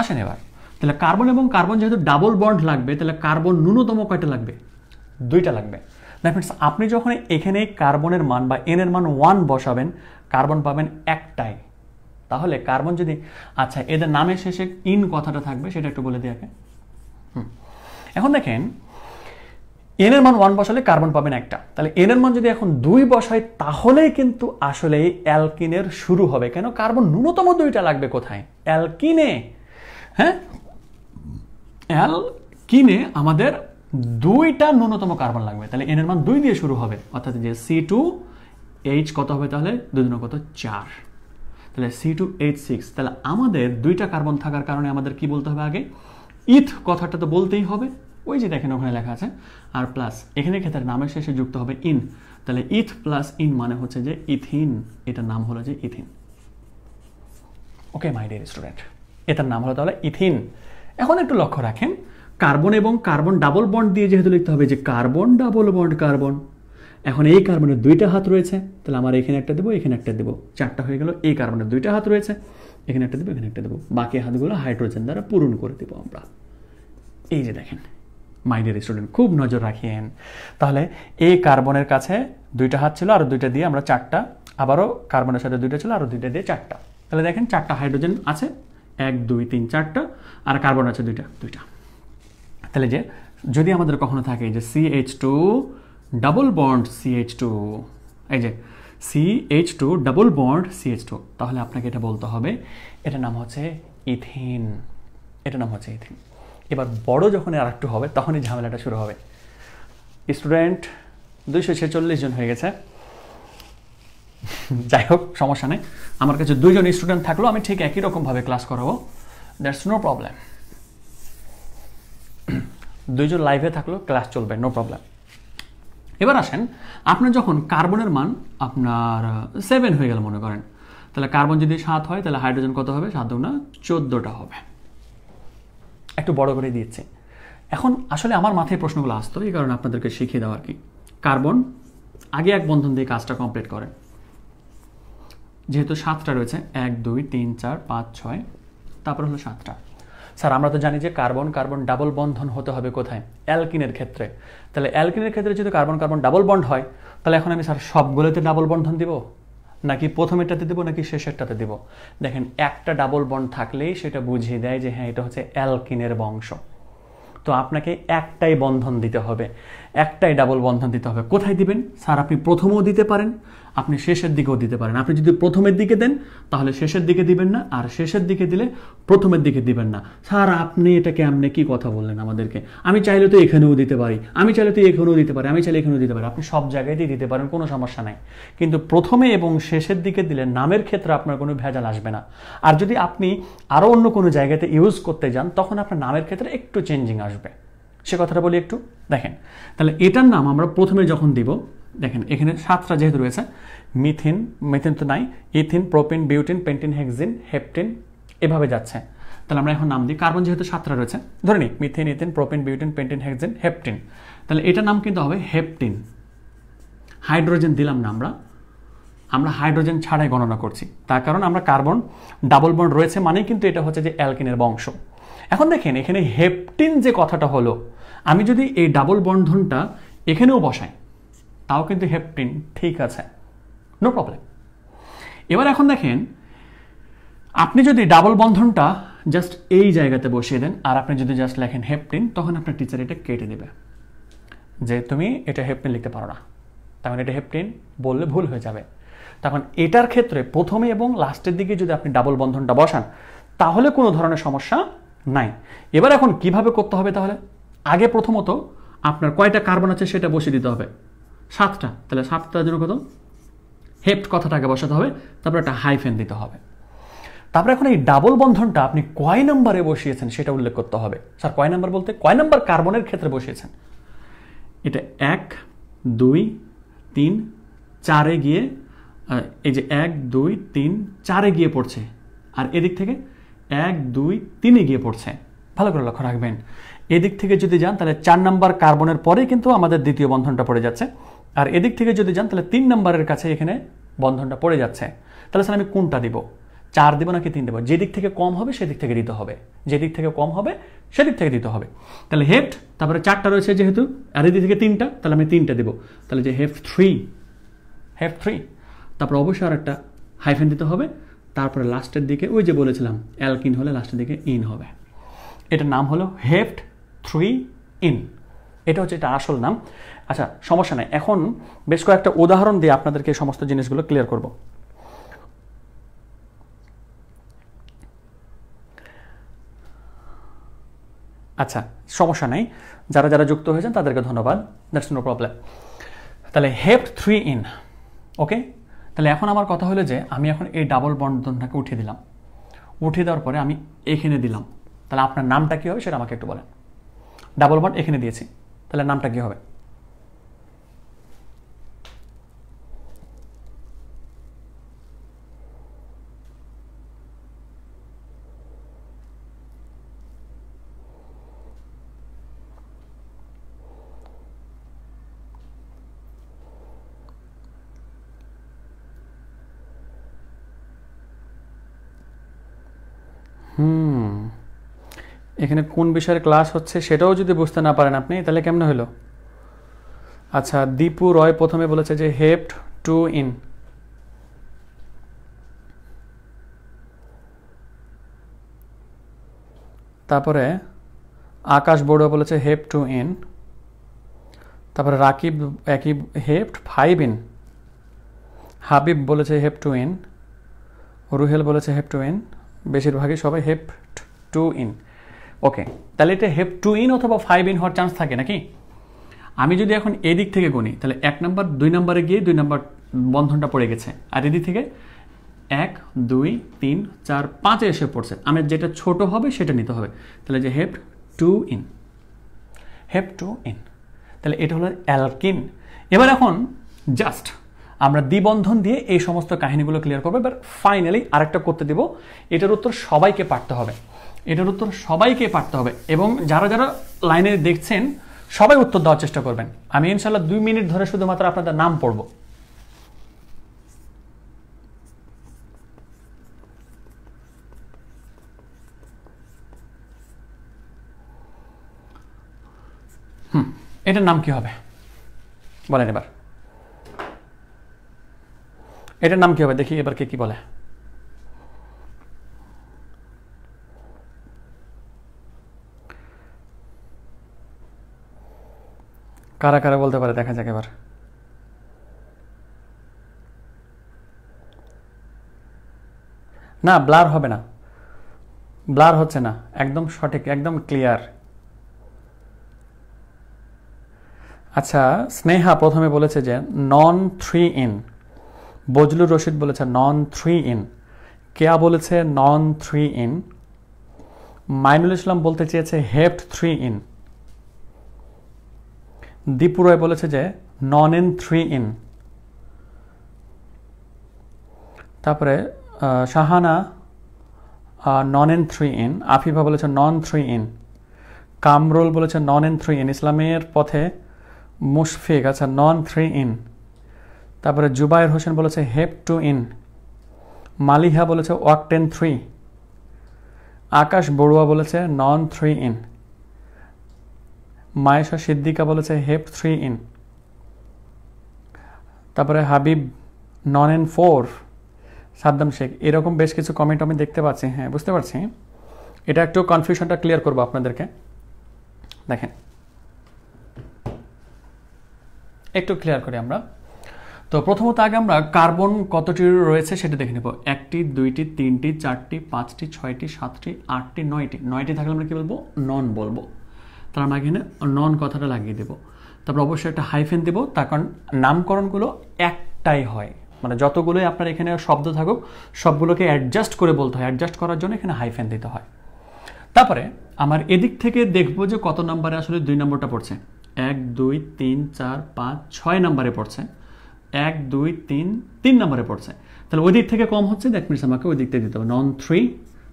আসেন এবার তাহলে কার্বন এবং কার্বন যেহেতু ডাবল বন্ড লাগবে তাহলে কার্বন ন্যূনতম কয়টা লাগবে দুইটা লাগবে দ্যাট মিনস আপনি যখন এখানে কার্বনের মান বা এন এর মান ওয়ান বসাবেন কার্বন পাবেন একটাই তাহলে কার্বন যদি আচ্ছা এদের নামের শেষে ইন কথাটা থাকবে সেটা একটু বলে দিই আগে এখন দেখেন এন এর মান ওয়ান বসালে কার্বন পাবেন একটা তাহলে এন এর মান যদি এখন দুই বসায় তাহলেই কিন্তু আসলে অ্যালকিনের শুরু হবে কেন কার্বন ন্যূনতম দুইটা লাগবে কোথায় অ্যালকিনে হ্যাঁ অ্যালকিনে আমাদের দুইটা ন্যূনতম কার্বন লাগবে তাহলে এন এর মান দুই দিয়ে শুরু হবে অর্থাৎ যে সি টু এইচ কত হবে তাহলে দুজন কত চার তাহলে সি টু এইচ সিক্স তাহলে আমাদের দুইটা কার্বন থাকার কারণে আমাদের কি বলতে হবে আগে ইথ কথাটা তো বলতেই হবে ওই যে দেখেন ওখানে লেখা আছে আর প্লাস এখানে ক্ষেত্রে নামের শেষে যুক্ত হবে ইন তাহলে ইথ প্লাস ইন মানে হচ্ছে যে ইথিন এটার নাম হলো যে ethene okay my dear student এটার নাম হলো তাহলে ইথিন এখন একটু লক্ষ্য রাখেন কার্বন এবং কার্বন ডাবল বন্ড দিয়ে যেহেতু লিখতে হবে যে কার্বন ডাবল বন্ড কার্বন এখন এই কার্বনের দুইটা হাত রয়েছে তাহলে আমার এখানে একটা দেবো এখানে একটা দেবো চারটা হয়ে গেল এই কার্বনের দুইটা হাত রয়েছে এখানে একটা দেবো এখানে একটা দেবো বাকি হাতগুলো হাইড্রোজেন দ্বারা পূরণ করে দেবো আমরা এই যে দেখেন মাই ডিয়ার স্টুডেন্ট খুব নজর রাখিয়েন তাহলে এই কার্বনের কাছে দুইটা হাত ছিল আর দুইটা দিয়ে আমরা চারটা আবারও কার্বনের সাথে দুইটা ছিল আর দুইটা দিয়ে চারটা তাহলে দেখেন চারটা হাইড্রোজেন আছে এক দুই তিন চারটা আর কার্বন আছে দুইটা দুইটা তাহলে যে যদি আমাদের কখনো থাকে যে C H two double bond C H two এই যে C H two double bond C H two তাহলে আপনাকে এটা বলতে হবে এটার নাম হচ্ছে ইথিন এটার নাম হচ্ছে ইথিন এবার বড় যখন আর একটু হবে তখনই ঝামেলাটা শুরু হবে স্টুডেন্ট দুইশো ছেচল্লিশ জন হয়ে গেছে যাই হোক সমস্যা নেই আমার কাছে দুইজন স্টুডেন্ট থাকলেও আমি ঠিক একই রকমভাবে ক্লাস করাবো দ্যাটস নো প্রবলেম দুইজন লাইভে থাকলেও ক্লাস চলবে নো প্রবলেম এবার আসেন আপনার যখন কার্বনের মান আপনার সেভেন হয়ে গেল মনে করেন তাহলে কার্বন যদি সাত হয় তাহলে হাইড্রোজেন কত হবে সাত না চোদ্দোটা হবে একটু বড় করে দিয়েছে এখন আসলে আমার মাথায় প্রশ্নগুলো আসতো এই কারণে আপনাদেরকে শিখিয়ে দেওয়া আর কি কার্বন আগে এক বন্ধন দিয়ে কাজটা কমপ্লিট করেন যেহেতু সাতটা রয়েছে এক দুই তিন চার পাঁচ ছয় তারপর হলো সাতটা স্যার আমরা তো জানি যে কার্বন কার্বন ডাবল বন্ধন হতে হবে কোথায় অ্যালকিনের ক্ষেত্রে তাহলে অ্যালকিনের ক্ষেত্রে যদি কার্বন কার্বন ডাবল বন্ড হয় তাহলে এখন আমি স্যার সবগুলোতে ডাবল বন্ধন দিব নাকি প্রথমেরটাতে দেবো নাকি শেষেরটাতে দেবো দেখেন একটা ডাবল বন্ড থাকলেই সেটা বুঝিয়ে দেয় যে হ্যাঁ এটা হচ্ছে অ্যালকিনের বংশ তো আপনাকে একটাই বন্ধন দিতে হবে একটাই ডাবল বন্ধন দিতে হবে কোথায় দিবেন স্যার আপনি প্রথমেও দিতে পারেন আপনি শেষের দিকেও দিতে পারেন আপনি যদি প্রথমের দিকে দেন তাহলে শেষের দিকে দিবেন না আর শেষের দিকে দিলে প্রথমের দিকে দিবেন না স্যার আপনি এটাকে আপনি কি কথা বললেন আমাদেরকে আমি চাইলে তো এখানেও দিতে পারি আমি চাইলে তো এখানেও দিতে পারি আমি চাইলে এখানেও দিতে পারি আপনি সব জায়গায়তেই দিতে পারেন কোনো সমস্যা নাই কিন্তু প্রথমে এবং শেষের দিকে দিলে নামের ক্ষেত্রে আপনার কোনো ভেজাল আসবে না আর যদি আপনি আরও অন্য কোনো জায়গাতে ইউজ করতে যান তখন আপনার নামের ক্ষেত্রে একটু চেঞ্জিং আসবে সে কথাটা বলি একটু দেখেন তাহলে এটার নাম আমরা প্রথমে যখন দিব দেখেন এখানে সাতটা যেহেতু রয়েছে মিথিন মিথিন তো নাই ethene propene butene pentene hexene heptene এভাবে যাচ্ছে তাহলে আমরা এখন নাম দিই কার্বন যেহেতু সাতটা রয়েছে ধরে নিই methene ethene propene butene pentene hexene heptene তাহলে এটার নাম কিন্তু হবে হেপটিন হাইড্রোজেন দিলাম না আমরা আমরা হাইড্রোজেন ছাড়াই গণনা করছি তার কারণ আমরা কার্বন ডাবল বন্ড রয়েছে মানেই কিন্তু এটা হচ্ছে যে অ্যালকিনের বংশ এখন দেখেন এখানে হেপটিন যে কথাটা হলো আমি যদি এই ডাবল বন্ধনটা এখানেও বসাই তাও কিন্তু হেপটিন ঠিক আছে নো প্রবলেম এবার এখন দেখেন আপনি যদি ডাবল বন্ধনটা জাস্ট এই জায়গাতে বসিয়ে দেন আর আপনি যদি জাস্ট লেখেন হেপটিন তখন আপনার টিচার এটা কেটে দেবে যে তুমি এটা হেপটিন লিখতে পারো না তখন মানে এটা হেপটিন বললে ভুল হয়ে যাবে তখন মানে এটার ক্ষেত্রে প্রথমে এবং লাস্টের দিকে যদি আপনি ডাবল বন্ধনটা বসান তাহলে কোনো ধরনের সমস্যা নাই এবার এখন কিভাবে করতে হবে তাহলে আগে প্রথমত আপনার কয়টা কার্বন আছে সেটা বসিয়ে দিতে হবে সাতটা তাহলে সাতটা জন্য কত হেপ্ট কথাটাকে বসাতে হবে তারপরে একটা হাইফেন দিতে হবে তারপরে এখন এই ডাবল বন্ধনটা আপনি কয় নম্বরে বসিয়েছেন সেটা উল্লেখ করতে হবে স্যার কয় নাম্বার বলতে কয় নাম্বার কার্বনের ক্ষেত্রে বসিয়েছেন এটা এক দুই তিন চারে গিয়ে এই যে এক দুই তিন চারে গিয়ে পড়ছে আর এদিক থেকে এক দুই তিনে গিয়ে পড়ছে ভালো করে লক্ষ্য রাখবেন এদিক থেকে যদি যান তাহলে চার নাম্বার কার্বনের পরেই কিন্তু আমাদের দ্বিতীয় বন্ধনটা পড়ে যাচ্ছে আর এদিক থেকে যদি যান তাহলে তিন নাম্বারের কাছে এখানে বন্ধনটা পড়ে যাচ্ছে তাহলে স্যার আমি কোনটা দিব চার দেবো নাকি তিন দেবো যেদিক থেকে কম হবে সেদিক থেকে দিতে হবে যেদিক থেকে কম হবে সেদিক থেকে দিতে হবে তাহলে হেফট তারপরে চারটা রয়েছে যেহেতু আর এদিক থেকে তিনটা তাহলে আমি তিনটা দেবো তাহলে যে হেফ থ্রি হেফ থ্রি তারপরে অবশ্যই আর একটা হাইফেন দিতে হবে তারপরে লাস্টের দিকে ওই যে বলেছিলাম অ্যালকিন হলে লাস্টের দিকে ইন হবে এটার নাম হলো হেফট থ্রি ইন এটা হচ্ছে এটা আসল নাম আচ্ছা সমস্যা নাই এখন বেশ কয়েকটা উদাহরণ দিয়ে আপনাদেরকে সমস্ত জিনিসগুলো ক্লিয়ার করব আচ্ছা সমস্যা নাই যারা যারা যুক্ত হয়েছেন তাদেরকে ধন্যবাদ দ্যাটস নো প্রবলেম তাহলে হেপ থ্রি ইন ওকে তাহলে এখন আমার কথা হলো যে আমি এখন এই ডাবল বন্ধনটাকে উঠিয়ে দিলাম উঠিয়ে দেওয়ার পরে আমি এখানে দিলাম তাহলে আপনার নামটা কী হবে সেটা আমাকে একটু বলেন ডাবল বন্ড এখানে দিয়েছি তাহলে নামটা কী হবে হুম এখানে কোন বিষয়ের ক্লাস হচ্ছে সেটাও যদি বুঝতে না পারেন আপনি তাহলে কেমন হলো আচ্ছা দীপু রয় প্রথমে বলেছে যে হেপড টু ইন তারপরে আকাশ বড়ুয়া বলেছে হেপ টু ইন তারপরে রাকিব একই হেপড ফাইভ ইন হাবিব বলেছে হেপ টু ইন রুহেল বলেছে হেপ টু ইন বেশিরভাগই সবাই হেপ টু ইন ওকে তাহলে এটা হেপ টু ইন অথবা ফাইভ ইন হওয়ার চান্স থাকে নাকি আমি যদি এখন এদিক থেকে গুনি তাহলে এক নম্বর দুই নম্বরে গিয়ে দুই নম্বর বন্ধনটা পড়ে গেছে আর এদিক থেকে এক দুই তিন চার পাঁচে এসে পড়ছে আমি যেটা ছোট হবে সেটা নিতে হবে তাহলে যে hept two ene hept two ene তাহলে এটা হলো অ্যালকিন এবার এখন জাস্ট আমরা দ্বিবন্ধন দিয়ে এই সমস্ত কাহিনীগুলো ক্লিয়ার করবো এবার ফাইনালি আরেকটা করতে দেব এটার উত্তর সবাইকে পারতে হবে এটার উত্তর সবাইকে পারতে হবে এবং যারা যারা লাইনে দেখছেন সবাই উত্তর দেওয়ার চেষ্টা করবেন আমি ইনশাল্লাহ দুই মিনিট ধরে শুধুমাত্র আপনাদের নাম পড়ব এটার নাম কি হবে বলেন এবার এটার নাম কি হবে দেখি এবার কে কি বলে কারা কারা বলতে পারে দেখা যাক এবার না ব্লার হবে না ব্লার হচ্ছে না একদম সঠিক একদম ক্লিয়ার আচ্ছা স্নেহা প্রথমে বলেছে যে non three ene Bazlur Rashid বলেছে নন থ্রি ইন কেয়া বলেছে non three ene Mainul Islam বলতে চেয়েছে hept three ene Dipu Roy বলেছে যে নন ইন থ্রি ইন তারপরে Shahana non ene three ene Afifa বলেছে নন থ্রি ইন কামরুল বলেছে নন ইন থ্রি ইন ইসলামের পথে মুশফিক আচ্ছা নন থ্রি ইন তারপরে জুবাইর হোসেন বলেছে হেপ টু ইন মালিহা বলেছে octene three Akash Barua বলেছে non three ene Maisha Siddika বলেছে হেপ থ্রি ইন তারপরে Habib non ene four Saddam Sheikh এরকম বেশ কিছু কমেন্ট আমি দেখতে পাচ্ছি হ্যাঁ বুঝতে পারছি এটা একটু কনফিউশনটা ক্লিয়ার করবো আপনাদেরকে দেখেন একটু ক্লিয়ার করি আমরা তো প্রথমত আগে আমরা কার্বন কতটি রয়েছে সেটা দেখে নেব একটি দুইটি তিনটি চারটি পাঁচটি ছয়টি সাতটি আটটি নয়টি নয়টি থাকলে আমরা কী বলবো নন বলবো তাহলে আমরা এখানে নন কথাটা লাগিয়ে দেবো তারপর অবশ্যই একটা হাইফেন দেবো তার কারণ নামকরণগুলো একটাই হয় মানে যতগুলোই আপনার এখানে শব্দ থাকুক সবগুলোকে অ্যাডজাস্ট করে বলতে হয় অ্যাডজাস্ট করার জন্য এখানে হাইফেন দিতে হয় তারপরে আমার এদিক থেকে দেখব যে কত নম্বরে আসলে দুই নম্বরটা পড়ছে এক দুই তিন চার পাঁচ ছয় নম্বরে পড়ছে এক দুই তিন তিন নম্বরে পড়ছে তাহলে ওই দিক থেকে কম হচ্ছে দ্যাট মিস আমাকে ওই দিক থেকে দিতে হবে নন থ্রি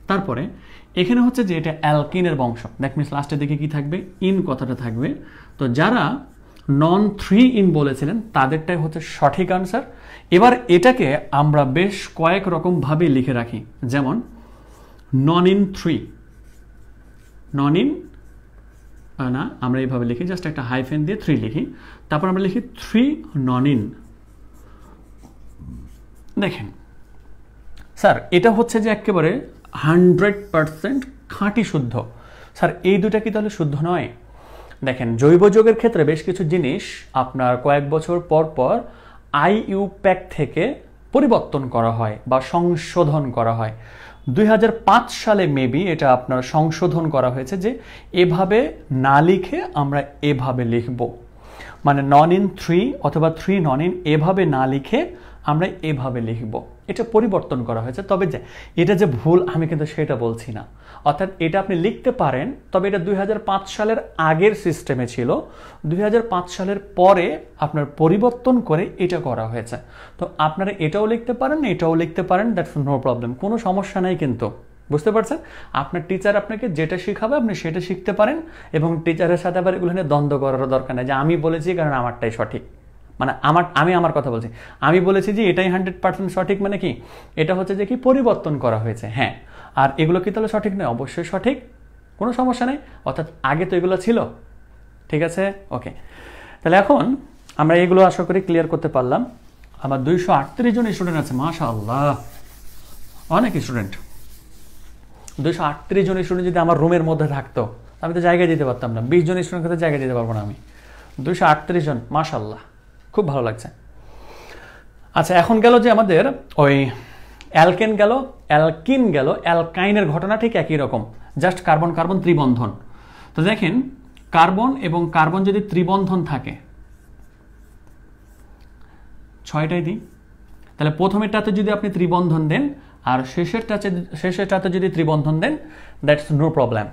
তারপরে এখানে হচ্ছে যে এটা অ্যালকিনের বংশ দ্যাট মিনস লাস্টের দিকে কি থাকবে ইন কথাটা থাকবে তো যারা নন থ্রি ইন বলেছিলেন তাদেরটাই হচ্ছে সঠিক আনসার এবার এটাকে আমরা বেশ কয়েক রকমভাবে লিখে রাখি যেমন non ene three non ene না আমরা এইভাবে লিখি জাস্ট একটা হাইফেন দিয়ে থ্রি লিখি তারপর আমরা লিখি থ্রি নন ইন দেখেন স্যার এটা হচ্ছে যে একেবারে হান্ড্রেড পারসেন্ট খাঁটি শুদ্ধ স্যার এই দুটা কি তাহলে শুদ্ধ নয় দেখেন জৈব যোগের ক্ষেত্রে বেশ কিছু জিনিস আপনার কয়েক বছর পর পর আইইউ প্যাক থেকে পরিবর্তন করা হয় বা সংশোধন করা হয় দুই সালে মেবি এটা আপনার সংশোধন করা হয়েছে যে এভাবে না লিখে আমরা এভাবে লিখব মানে নন ইন থ্রি অথবা থ্রি নন ইন এভাবে না লিখে আমরা এভাবে লিখব এটা পরিবর্তন করা হয়েছে তবে যে এটা যে ভুল আমি কিন্তু সেটা বলছি না অর্থাৎ এটা আপনি লিখতে পারেন তবে এটা দুই সালের আগের সিস্টেমে ছিল দুই সালের পরে আপনার পরিবর্তন করে এটা করা হয়েছে তো আপনারা এটাও লিখতে পারেন এটাও লিখতে পারেন দ্যাটস নো প্রবলেম কোনো সমস্যা নাই কিন্তু বুঝতে পারছেন আপনার টিচার আপনাকে যেটা শিখাবে আপনি সেটা শিখতে পারেন এবং টিচারের সাথে আবার এগুলো নিয়ে দ্বন্দ্ব করার দরকার নেই যে আমি বলেছি কারণ আমারটাই সঠিক মানে আমার আমি আমার কথা বলছি আমি বলেছি যে এটাই হান্ড্রেড পার্সেন্ট সঠিক মানে কি এটা হচ্ছে যে কি পরিবর্তন করা হয়েছে হ্যাঁ আর এগুলো কি তাহলে সঠিক নয় অবশ্যই সঠিক কোনো সমস্যা নেই অর্থাৎ আগে তো এগুলো ছিল ঠিক আছে ওকে তাহলে এখন আমরা এগুলো আশা করি ক্লিয়ার করতে পারলাম আমার দুইশো আটত্রিশ জন স্টুডেন্ট আছে মাশা আল্লাহ অনেক স্টুডেন্ট দুইশো আটত্রিশ জন স্টুডেন্ট যদি আমার রুমের মধ্যে থাকতো আমি তো জায়গায় দিতে পারতাম না বিশ জন স্টুডেন্টের তো জায়গায় দিতে পারবো না আমি দুইশো আটত্রিশ জন মাশাল্লাহ খুব ভালো লাগছে আচ্ছা এখন গেল যে আমাদের ওই অ্যালকেন গেল অ্যালকিন গেল অ্যালকাইনের ঘটনা ঠিক একই রকম জাস্ট কার্বন কার্বন ত্রিবন্ধন তো দেখেন কার্বন এবং কার্বন যদি ত্রিবন্ধন থাকে ছয়টাই দিই তাহলে প্রথমেরটাতে যদি আপনি ত্রিবন্ধন দেন আর শেষেরটাতে শেষেরটাতে যদি ত্রিবন্ধন দেন দ্যাটস নো প্রবলেম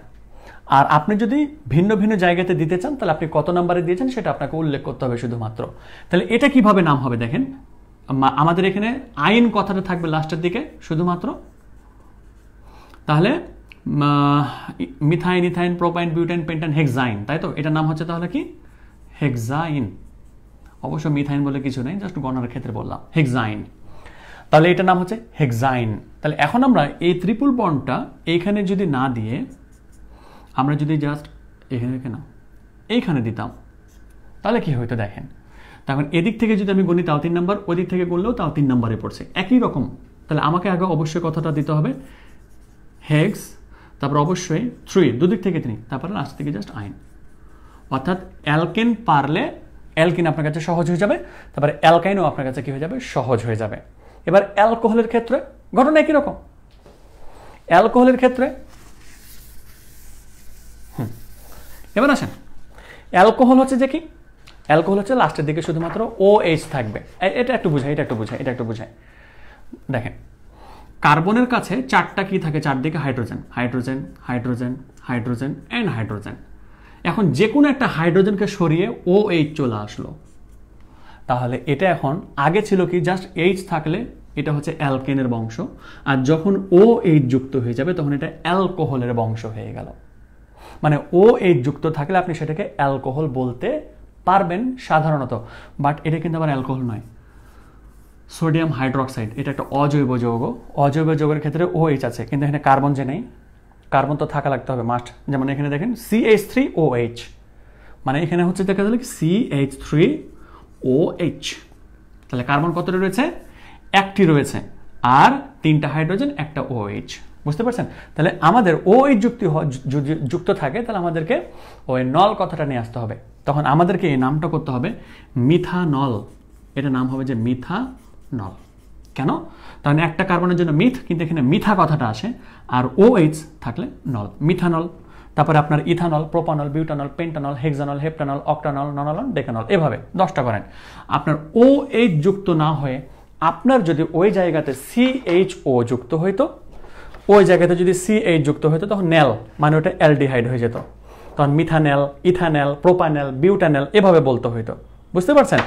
আর আপনি যদি ভিন্ন ভিন্ন জায়গাতে দিতে চান তাহলে আপনি কত নাম্বারে দিয়েছেন সেটা আপনাকে উল্লেখ করতে হবে শুধুমাত্র তাহলে এটা কিভাবে নাম হবে দেখেন আমাদের এখানে আইন কথাটা থাকবে লাস্টের দিকে শুধুমাত্র তাহলে methyne ethyne propyne butyne pentyne hexyne তাই তো এটা নাম হচ্ছে তাহলে কি হেক্সাইন অবশ্য মিথাইন বলে কিছু নেই জাস্ট গণার ক্ষেত্রে বললাম হেক্সাইন তাহলে এটার নাম হচ্ছে হেক্সাইন তাহলে এখন আমরা এই ত্রিপুল বনটা এইখানে যদি না দিয়ে আমরা যদি জাস্ট এখানে না এইখানে দিতাম তাহলে কি হয়তো দেখেন তখন এদিক থেকে যদি আমি গুনি তাও তিন নাম্বার ওদিক থেকে করলেও তাও তিন নাম্বারে পড়ছে একই রকম তাহলে আমাকে আগে অবশ্যই কথাটা দিতে হবে হেক্স তারপর অবশ্যই থ্রি দুদিক থেকে তিনি তারপরে লাস্ট থেকে জাস্ট আইন অর্থাৎ অ্যালকেন পারলে অ্যালকিন আপনার কাছে সহজ হয়ে যাবে তারপরে অ্যালকাইনও আপনার কাছে কী হয়ে যাবে সহজ হয়ে যাবে এবার অ্যালকোহলের ক্ষেত্রে ঘটনা একই রকম অ্যালকোহলের ক্ষেত্রে এবার আসেন অ্যালকোহল হচ্ছে যে কি অ্যালকোহল হচ্ছে লাস্টের দিকে শুধুমাত্র ও এইচ থাকবে এটা একটু বুঝাই এটা একটু বুঝাই এটা একটু বুঝাই দেখেন কার্বনের কাছে চারটা কি থাকে চারদিকে hydrogen hydrogen hydrogen hydrogen and hydrogen এখন যে কোনো একটা হাইড্রোজেনকে সরিয়ে ও এইচ চলে আসলো তাহলে এটা এখন আগে ছিল কি জাস্ট এইচ থাকলে এটা হচ্ছে অ্যালকেনের বংশ আর যখন ও এইচ যুক্ত হয়ে যাবে তখন এটা অ্যালকোহলের বংশ হয়ে গেল মানে ও এইচ যুক্ত থাকলে আপনি সেটাকে অ্যালকোহল বলতে পারবেন সাধারণত বাট এটা কিন্তু আবার অ্যালকোহল নয় সোডিয়াম হাইড্রোক্সাইড এটা একটা অজৈব যৌগ অজৈব যৌগের ক্ষেত্রে ও এইচ আছে কিন্তু এখানে কার্বন যে নেই কার্বন তো থাকা লাগতে হবে মাস্ট যেমন এখানে দেখেন C H three O H মানে এখানে হচ্ছে দেখা যাবে C H three O H তাহলে কার্বন কতটা রয়েছে একটি রয়েছে আর তিনটা হাইড্রোজেন একটা ও এইচ বুঝতে পারছেন তাহলে আমাদের ও এই যুক্তি যুক্ত থাকে তাহলে আমাদেরকে ওই নল কথাটা নিয়ে আসতে হবে তখন আমাদেরকে এই নামটা করতে হবে মিথানল এটা নাম হবে যে মিথা নল কেন তাহলে একটা কার্বনের জন্য মিথ কিন্তু এখানে মিথা কথাটা আসে আর ও এইচ থাকলে নল মিথানল তারপরে আপনার ethanol propanol butanol pentanol hexanol heptanol octanol nonanol decanol এভাবে দশটা করেন আপনার ও এইচ যুক্ত না হয়ে আপনার যদি ওই জায়গাতে সি এইচ ও যুক্ত হইতো ওই জায়গাতে যদি সি এইট যুক্ত হতো তখন নেল মানে ওটা অ্যালডিহাইড হয়ে যেত তখন মিথানেল ইথানেল প্রোপানেল বিউটানেল এভাবে বলতে হইতো বুঝতে পারছেন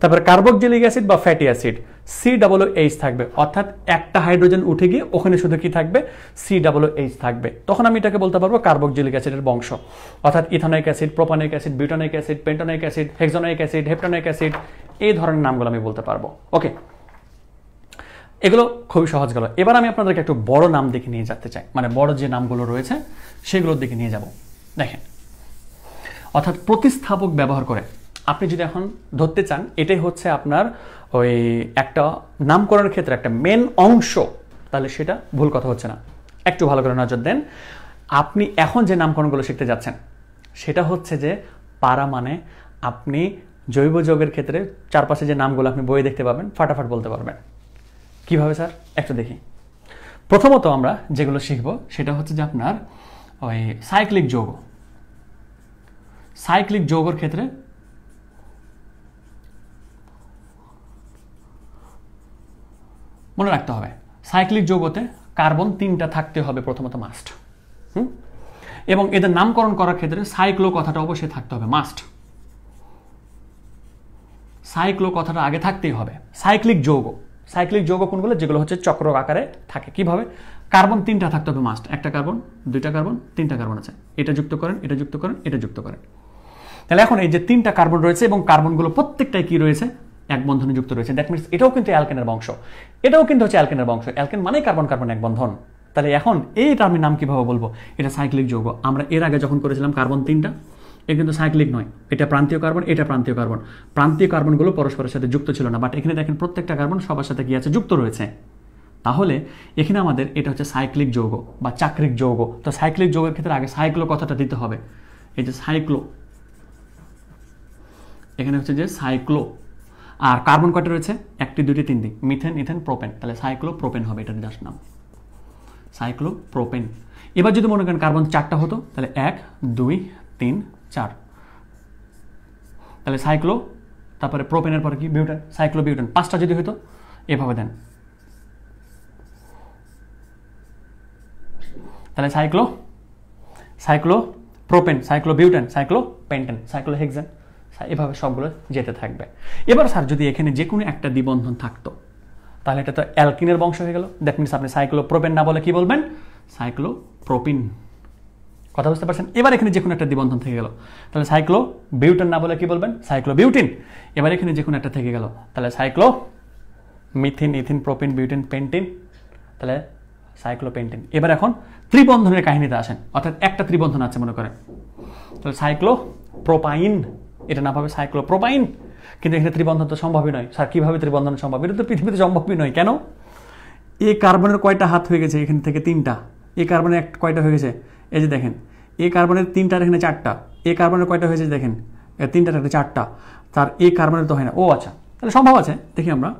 তারপর কার্বোক্সিলিক অ্যাসিড বা fatty acid C W H থাকবে অর্থাৎ একটা হাইড্রোজেন উঠে গিয়ে ওখানে শুধু কি থাকবে সি ডাবলু এইচ থাকবে তখন আমি এটাকে বলতে পারবো কার্বোক্সিলিক অ্যাসিডের বংশ অর্থাৎ ethanoic acid propanoic acid butanoic acid pentanoic acid hexanoic acid heptanoic acid এই ধরনের নামগুলো আমি বলতে পারবো ওকে এগুলো খুবই সহজ গেল এবার আমি আপনাদেরকে একটু বড় নাম দেখে নিয়ে যেতে চাই মানে বড় যে নামগুলো রয়েছে সেগুলোর দিকে নিয়ে যাব দেখেন অর্থাৎ প্রতিস্থাপক ব্যবহার করে আপনি যদি এখন ধরতে চান এটাই হচ্ছে আপনার ওই একটা নামকরণের ক্ষেত্রে একটা মেন অংশ তাহলে সেটা ভুল কথা হচ্ছে না একটু ভালো করে নজর দেন আপনি এখন যে নামকরণগুলো শিখতে যাচ্ছেন সেটা হচ্ছে যে পারা মানে আপনি জৈব যোগের ক্ষেত্রে চারপাশে যে নামগুলো আপনি বইয়ে দেখতে পাবেন ফাটাফাট বলতে পারবেন কিভাবে স্যার একটা দেখি প্রথমত আমরা যেগুলো শিখব সেটা হচ্ছে যে আপনার ওই সাইক্লিক যৌগ সাইক্লিক যৌগর ক্ষেত্রে মনে রাখতে হবে সাইক্লিক যৌগতে কার্বন তিনটা থাকতে হবে প্রথমত মাস্ট এবং এদের নামকরণ করার ক্ষেত্রে সাইক্লো কথাটা অবশ্যই থাকতে হবে মাস্ট সাইক্লো কথাটা আগে থাকতেই হবে সাইক্লিক যৌগ সাইক্লিক যৌগ কোনগুলো যেগুলো হচ্ছে চক্র আকারে থাকে কিভাবে কার্বন তিনটা থাকতে হবে মাস্ট একটা কার্বন দুইটা কার্বন তিনটা কার্বন আছে এটা যুক্ত করেন এটা যুক্ত করেন এটা যুক্ত করেন তাহলে এখন এই যে তিনটা কার্বন রয়েছে এবং কার্বনগুলো প্রত্যেকটাই কি রয়েছে এক বন্ধনে যুক্ত রয়েছে দ্যাট মিনস এটাও কিন্তু অ্যালকেনের বংশ এটাও কিন্তু হচ্ছে অ্যালকেনের বংশ অ্যালকেন মানে কার্বন কার্বন এক বন্ধন তাহলে এখন এইটা আমি নাম কিভাবে বলবো এটা সাইক্লিক যৌগ আমরা এর আগে যখন করেছিলাম কার্বন তিনটা এ কিন্তু সাইক্লিক নয় এটা প্রান্তীয় কার্বন এটা প্রান্তীয় কার্বন প্রান্তীয় কার্বনগুলো পরস্পরের সাথে যুক্ত ছিল না বাট এখানে দেখেন প্রত্যেকটা কার্বন সবার সাথে কি আছে যুক্ত রয়েছে তাহলে এখানে আমাদের এটা হচ্ছে সাইক্লিক যৌগ বা চাকরিক যৌগ তো সাইক্লিক যৌগের ক্ষেত্রে আগে সাইক্লো কথাটা দিতে হবে এই যে সাইক্লো এখানে হচ্ছে যে সাইক্লো আর কার্বন কয়টা রয়েছে একটি দুটি তিনটি মিথেন ইথেন প্রোপেন তাহলে সাইক্লো প্রোপেন হবে এটার জাস্ট নাম সাইক্লো প্রোপেন এবার যদি মনে করেন কার্বন চারটা হতো তাহলে এক দুই তিন চার তাহলে সাইক্লো তারপরে প্রোপেনের পরে কি বিউটেন সাইক্লো বিউটেন পাঁচটা যদি হইতো এভাবে দেন তাহলে cyclo cyclo propane cyclo butane cyclo pentane cyclo hexane এভাবে সবগুলো যেতে থাকবে এবার স্যার যদি এখানে যে কোনো একটা দ্বিবন্ধন থাকতো তাহলে এটা তো অ্যালকিনের বংশ হয়ে গেল দ্যাট মিনস আপনি সাইক্লো প্রোপেন না বলে কি বলবেন সাইক্লো প্রোপিন কথা বুঝতে পারছেন এবার এখানে যে কোনো একটা দিবন্ধন থেকে গেল তাহলে সাইক্লো বিউটেন না বলে কি বলবেন সাইক্লো বিউটিন এবার এখানে যে কোনো একটা থেকে গেল তাহলে cyclo methene ethene propene butene pentene তাহলে সাইক্লো পেন্টিন এবার এখন ত্রিবন্ধনের কাহিনীতে আসেন অর্থাৎ একটা ত্রিবন্ধন আছে মনে করেন তাহলে সাইক্লো প্রোপাইন এটা না ভাবে সাইক্লো প্রোপাইন কিন্তু এখানে ত্রিবন্ধন তো সম্ভবই নয় স্যার কীভাবে ত্রিবন্ধন সম্ভব এটা তো পৃথিবীতে সম্ভবই নয় কেন এ কার্বনের কয়টা হাত হয়ে গেছে এখান থেকে তিনটা এ কার্বনের এক কয়টা হয়ে গেছে এই যে দেখেন এ কার্বনের তিনটার এখানে চারটা এ কার্বনের কয়টা হয়েছে দেখেন তিনটার একটা চারটা তার এ কার্বনের তো হয় না ও আচ্ছা তাহলে সম্ভব আছে দেখি আমরা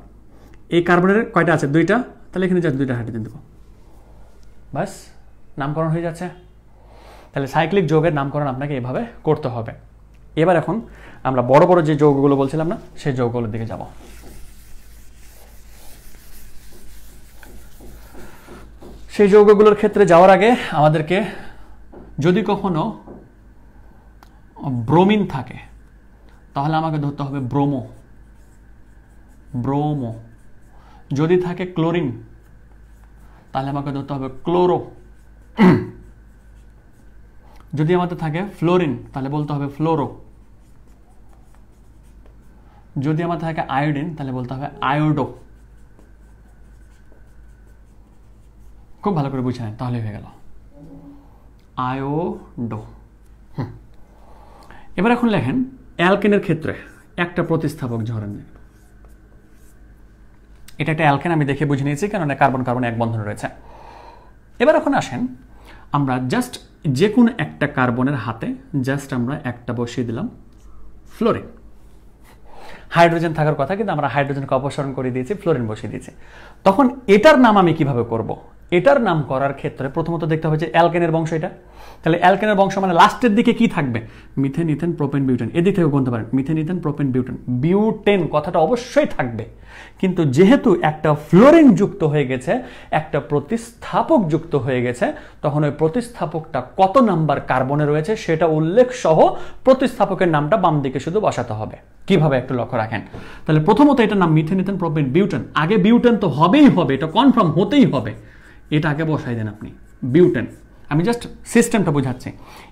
এ কার্বনের কয়টা আছে দুইটা তাহলে এখানে যাচ্ছে দুইটা হাইড্রোজেন দেবো বাস নামকরণ হয়ে যাচ্ছে তাহলে সাইক্লিক যোগের নামকরণ আপনাকে এভাবে করতে হবে এবার এখন আমরা বড় বড় যে যৌগগুলো বলছিলাম না সেই যৌগগুলোর দিকে যাব সেই যৌগগুলোর ক্ষেত্রে যাওয়ার আগে আমাদেরকে যদি কখনো ব্রোমিন থাকে তাহলে আমাকে ধরতে হবে ব্রোমো ব্রোমো যদি থাকে ক্লোরিন তাহলে আমাকে ধরতে হবে ক্লোরো যদি আমাদের থাকে ফ্লোরিন তাহলে বলতে হবে ফ্লোরো যদি আমাদের থাকে আয়োডিন তাহলে বলতে হবে আয়োডো খুব ভালো করে বুঝে নেন তাহলে হয়ে গেল আয়োডো এবার এখন লেখেন অ্যালকেনের ক্ষেত্রে একটা প্রতিস্থাপক ঝরেন এটা একটা অ্যালকেন আমি দেখে বুঝে নিয়েছি কেননা কার্বন কার্বন এক বন্ধন রয়েছে এবার এখন আসেন আমরা জাস্ট যে কোনো একটা কার্বনের হাতে জাস্ট আমরা একটা বসিয়ে দিলাম ফ্লোরিন হাইড্রোজেন থাকার কথা কিন্তু আমরা হাইড্রোজেনকে অপসারণ করে দিয়েছি ফ্লোরিন বসিয়ে দিয়েছি তখন এটার নাম আমি কিভাবে করব এটার নাম করার ক্ষেত্রে প্রথমত দেখতে হবে যে অ্যালকেনের বংশ এটা তাহলে অ্যালকেনের বংশ মানে লাস্টের দিকে কি থাকবে মিথেন ইথেন প্রোপেন বিউটেন এদিক থেকে গুনতে পারেন methane ethane propane butane butane কথাটা অবশ্যই থাকবে কিন্তু যেহেতু একটা ফ্লোরিন যুক্ত হয়ে গেছে একটা প্রতিস্থাপক যুক্ত হয়ে গেছে তখন ওই প্রতিস্থাপকটা কত নাম্বার কার্বনে রয়েছে সেটা উল্লেখ সহ প্রতিস্থাপকের নামটা বাম দিকে শুধু বসাতে হবে কিভাবে একটু লক্ষ্য রাখেন তাহলে প্রথমত এটার নাম মিথেন ইথেন প্রোপেন বিউটেন আগে বিউটেন তো হবেই হবে এটা কনফার্ম হতেই হবে এটা আগে বসাই দেন আপনি বিউটেন আমি জাস্ট সিস্টেমটা বোঝাচ্ছি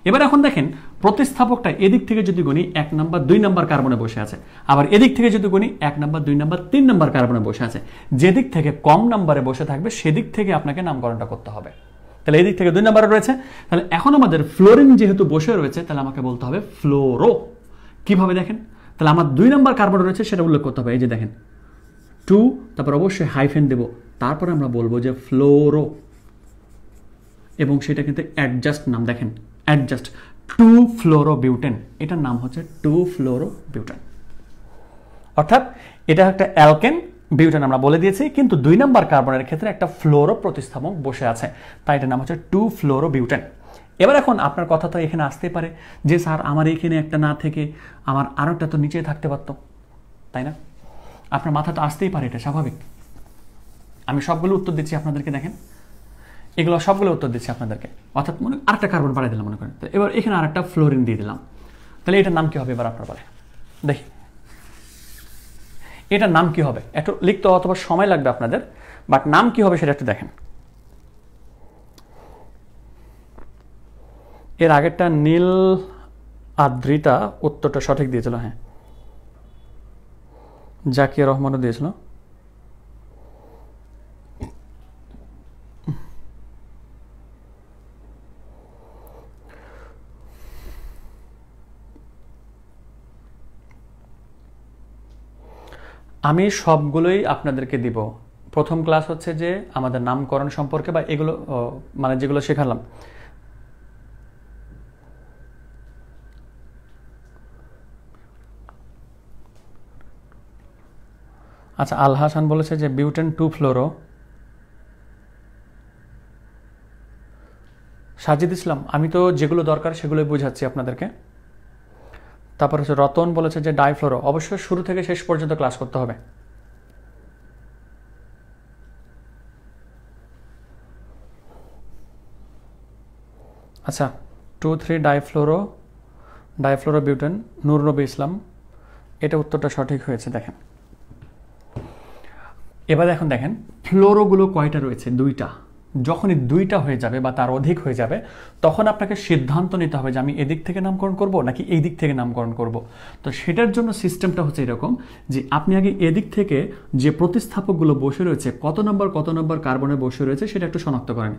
এবার এখন দেখেন প্রতিস্থাপকটা এদিক থেকে যদি গণি এক নাম্বার দুই নাম্বার কার্বনে বসে আছে আবার এদিক থেকে যদি গণি এক নাম্বার দুই নাম্বার তিন নাম্বার কার্বনে বসে আছে যেদিক থেকে কম নাম্বারে বসে থাকবে সেদিক থেকে আপনাকে নামকরণটা করতে হবে তাহলে এদিক থেকে দুই নাম্বার রয়েছে তাহলে এখন আমাদের ফ্লোরিন যেহেতু বসে রয়েছে তাহলে আমাকে বলতে হবে ফ্লোরো কিভাবে দেখেন তাহলে আমার দুই নাম্বার কার্বন রয়েছে সেটা উল্লেখ করতে হবে এই যে দেখেন টু তারপর অবশ্যই হাইফেন দেব তারপর আমরা বলবো যে ফ্লোরো এবং সেটা কিন্তু অ্যাডজাস্ট নাম দেখেন অ্যাডজাস্ট টু ফ্লোরো বিউটেন এটার নাম হচ্ছে টু ফ্লোরো বিউটেন অর্থাৎ এটা একটা অ্যালকেন বিউটেন আমরা বলে দিয়েছি কিন্তু দুই নম্বর কার্বনের ক্ষেত্রে একটা ফ্লোরো প্রতিস্থাপক বসে আছে তাই এটার নাম হচ্ছে টু ফ্লোরো বিউটেন এবার এখন আপনার কথা তো এখানে আসতে পারে যে স্যার আমার এখানে একটা না থেকে আমার আরও একটা তো নিচে থাকতে পারতো তাই না আপনার মাথাটা আসতেই পারে এটা স্বাভাবিক আমি সবগুলো উত্তর দিচ্ছি আপনাদেরকে দেখেন এগুলো সবগুলো উত্তর দিচ্ছি আপনাদেরকে অর্থাৎ মনে আরেকটা কার্বন বাড়াই দিলাম মনে করেন তো এবার এখানে আরেকটা ফ্লোরিন দিয়ে দিলাম তাহলে এটার নাম কী হবে এবার আপনার বলে দেখি এটার নাম কি হবে একটু লিখতে অথবা সময় লাগবে আপনাদের বাট নাম কি হবে সেটা একটু দেখেন এর আগেরটা নীল আদ্রিতা উত্তরটা সঠিক দিয়েছিল হ্যাঁ জাকিয়া রহমানও দিয়েছিল আমি সবগুলোই আপনাদেরকে দিব প্রথম ক্লাস হচ্ছে যে আমাদের নামকরণ সম্পর্কে বা এগুলো মানে যেগুলো শেখালাম আচ্ছা আল হাসান বলেছে যে butane two fluoro Sajid Islam আমি তো যেগুলো দরকার সেগুলোই বোঝাচ্ছি আপনাদেরকে তারপর হচ্ছে রতন বলেছে যে ডাইফ্লোরো অবশ্যই শুরু থেকে শেষ পর্যন্ত ক্লাস করতে হবে আচ্ছা two three difluoro difluoro butane Nur Nabi Islam এটা উত্তরটা সঠিক হয়েছে দেখেন এবার এখন দেখেন ফ্লোরোগুলো কয়টা রয়েছে দুইটা যখনই দুইটা হয়ে যাবে বা তার অধিক হয়ে যাবে তখন আপনাকে সিদ্ধান্ত নিতে হবে যে আমি এদিক থেকে নামকরণ করব নাকি এই দিক থেকে নামকরণ করব তো সেটার জন্য সিস্টেমটা হচ্ছে এরকম যে আপনি আগে এদিক থেকে যে প্রতিস্থাপকগুলো বসে রয়েছে কত নম্বর কত নম্বর কার্বনে বসে রয়েছে সেটা একটু শনাক্ত করেন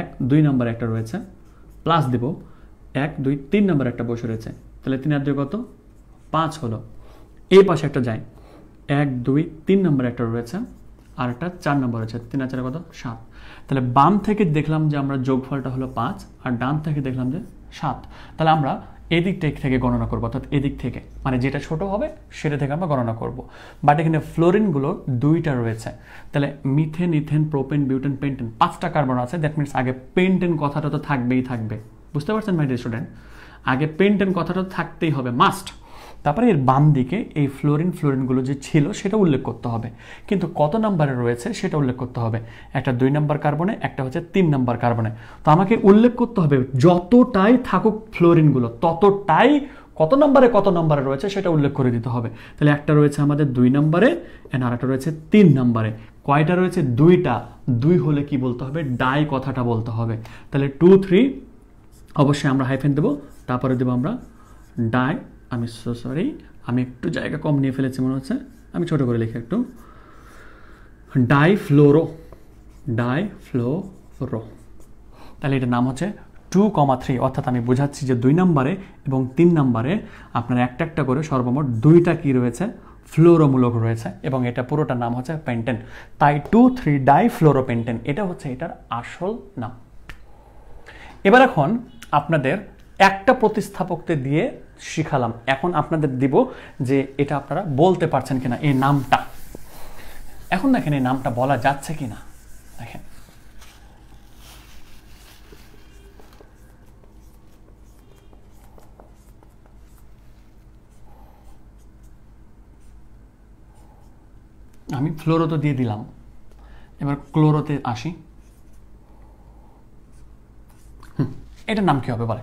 এক দুই নম্বর একটা রয়েছে প্লাস দেব এক দুই তিন নম্বর একটা বসে রয়েছে তাহলে তিন আর দুই কত পাঁচ হলো এই পাশে একটা যায় এক দুই তিন নম্বর একটা রয়েছে আর একটা চার নম্বর আছে তিন আর কত সাত তাহলে বাম থেকে দেখলাম যে আমরা যোগফলটা হলো পাঁচ আর ডান থেকে দেখলাম যে সাত তাহলে আমরা এদিক থেকে গণনা করবো অর্থাৎ এদিক থেকে মানে যেটা ছোট হবে সেটা থেকে আমরা গণনা করব বাট এখানে ফ্লোরিনগুলো দুইটা রয়েছে তাহলে methane ethane propane butane pentane পাঁচটা কার্বন আছে দ্যাট মিনস আগে পেন্টেন কথাটা তো থাকবেই থাকবে বুঝতে পারছেন মাই স্টুডেন্ট আগে পেন্টেন কথাটা থাকতেই হবে মাস্ট তারপরে এর বাম দিকে এই ফ্লোরিন ফ্লোরিনগুলো যে ছিল সেটা উল্লেখ করতে হবে কিন্তু কত নাম্বারে রয়েছে সেটা উল্লেখ করতে হবে একটা দুই নাম্বার কার্বনে একটা হচ্ছে তিন নাম্বার কার্বনে তো আমাকে উল্লেখ করতে হবে যতটাই থাকুক ফ্লোরিনগুলো ততটাই কত নম্বরে কত নম্বরে রয়েছে সেটা উল্লেখ করে দিতে হবে তাহলে একটা রয়েছে আমাদের দুই নম্বরে অ্যান্ড একটা রয়েছে তিন নম্বরে কয়টা রয়েছে দুইটা দুই হলে কি বলতে হবে ডাই কথাটা বলতে হবে তাহলে টু থ্রি অবশ্যই আমরা হাইফেন দেবো তারপরে দেবো আমরা ডাই আমি সো সরি আমি একটু জায়গা কম নিয়ে ফেলেছি মনে হচ্ছে আমি ছোট করে লিখি একটু ডাই ফ্লোরো ডাই ফ্লোরো তাহলে এটার নাম হচ্ছে টু কমা থ্রি অর্থাৎ আমি বোঝাচ্ছি যে দুই নাম্বারে এবং তিন নাম্বারে আপনার একটা একটা করে সর্বমোট দুইটা কি রয়েছে ফ্লোরোমূলক রয়েছে এবং এটা পুরোটার নাম হচ্ছে পেন্টেন তাই two three di fluoro pentane এটা হচ্ছে এটার আসল নাম এবার এখন আপনাদের একটা প্রতিস্থাপককে দিয়ে শিখালাম এখন আপনাদের দিব যে এটা আপনারা বলতে পারছেন কিনা এই নামটা এখন দেখেন এই নামটা বলা যাচ্ছে কিনা দেখেন আমি ফ্লোরো তো দিয়ে দিলাম এবার ক্লোরোতে আসি এটা নাম কি হবে বলে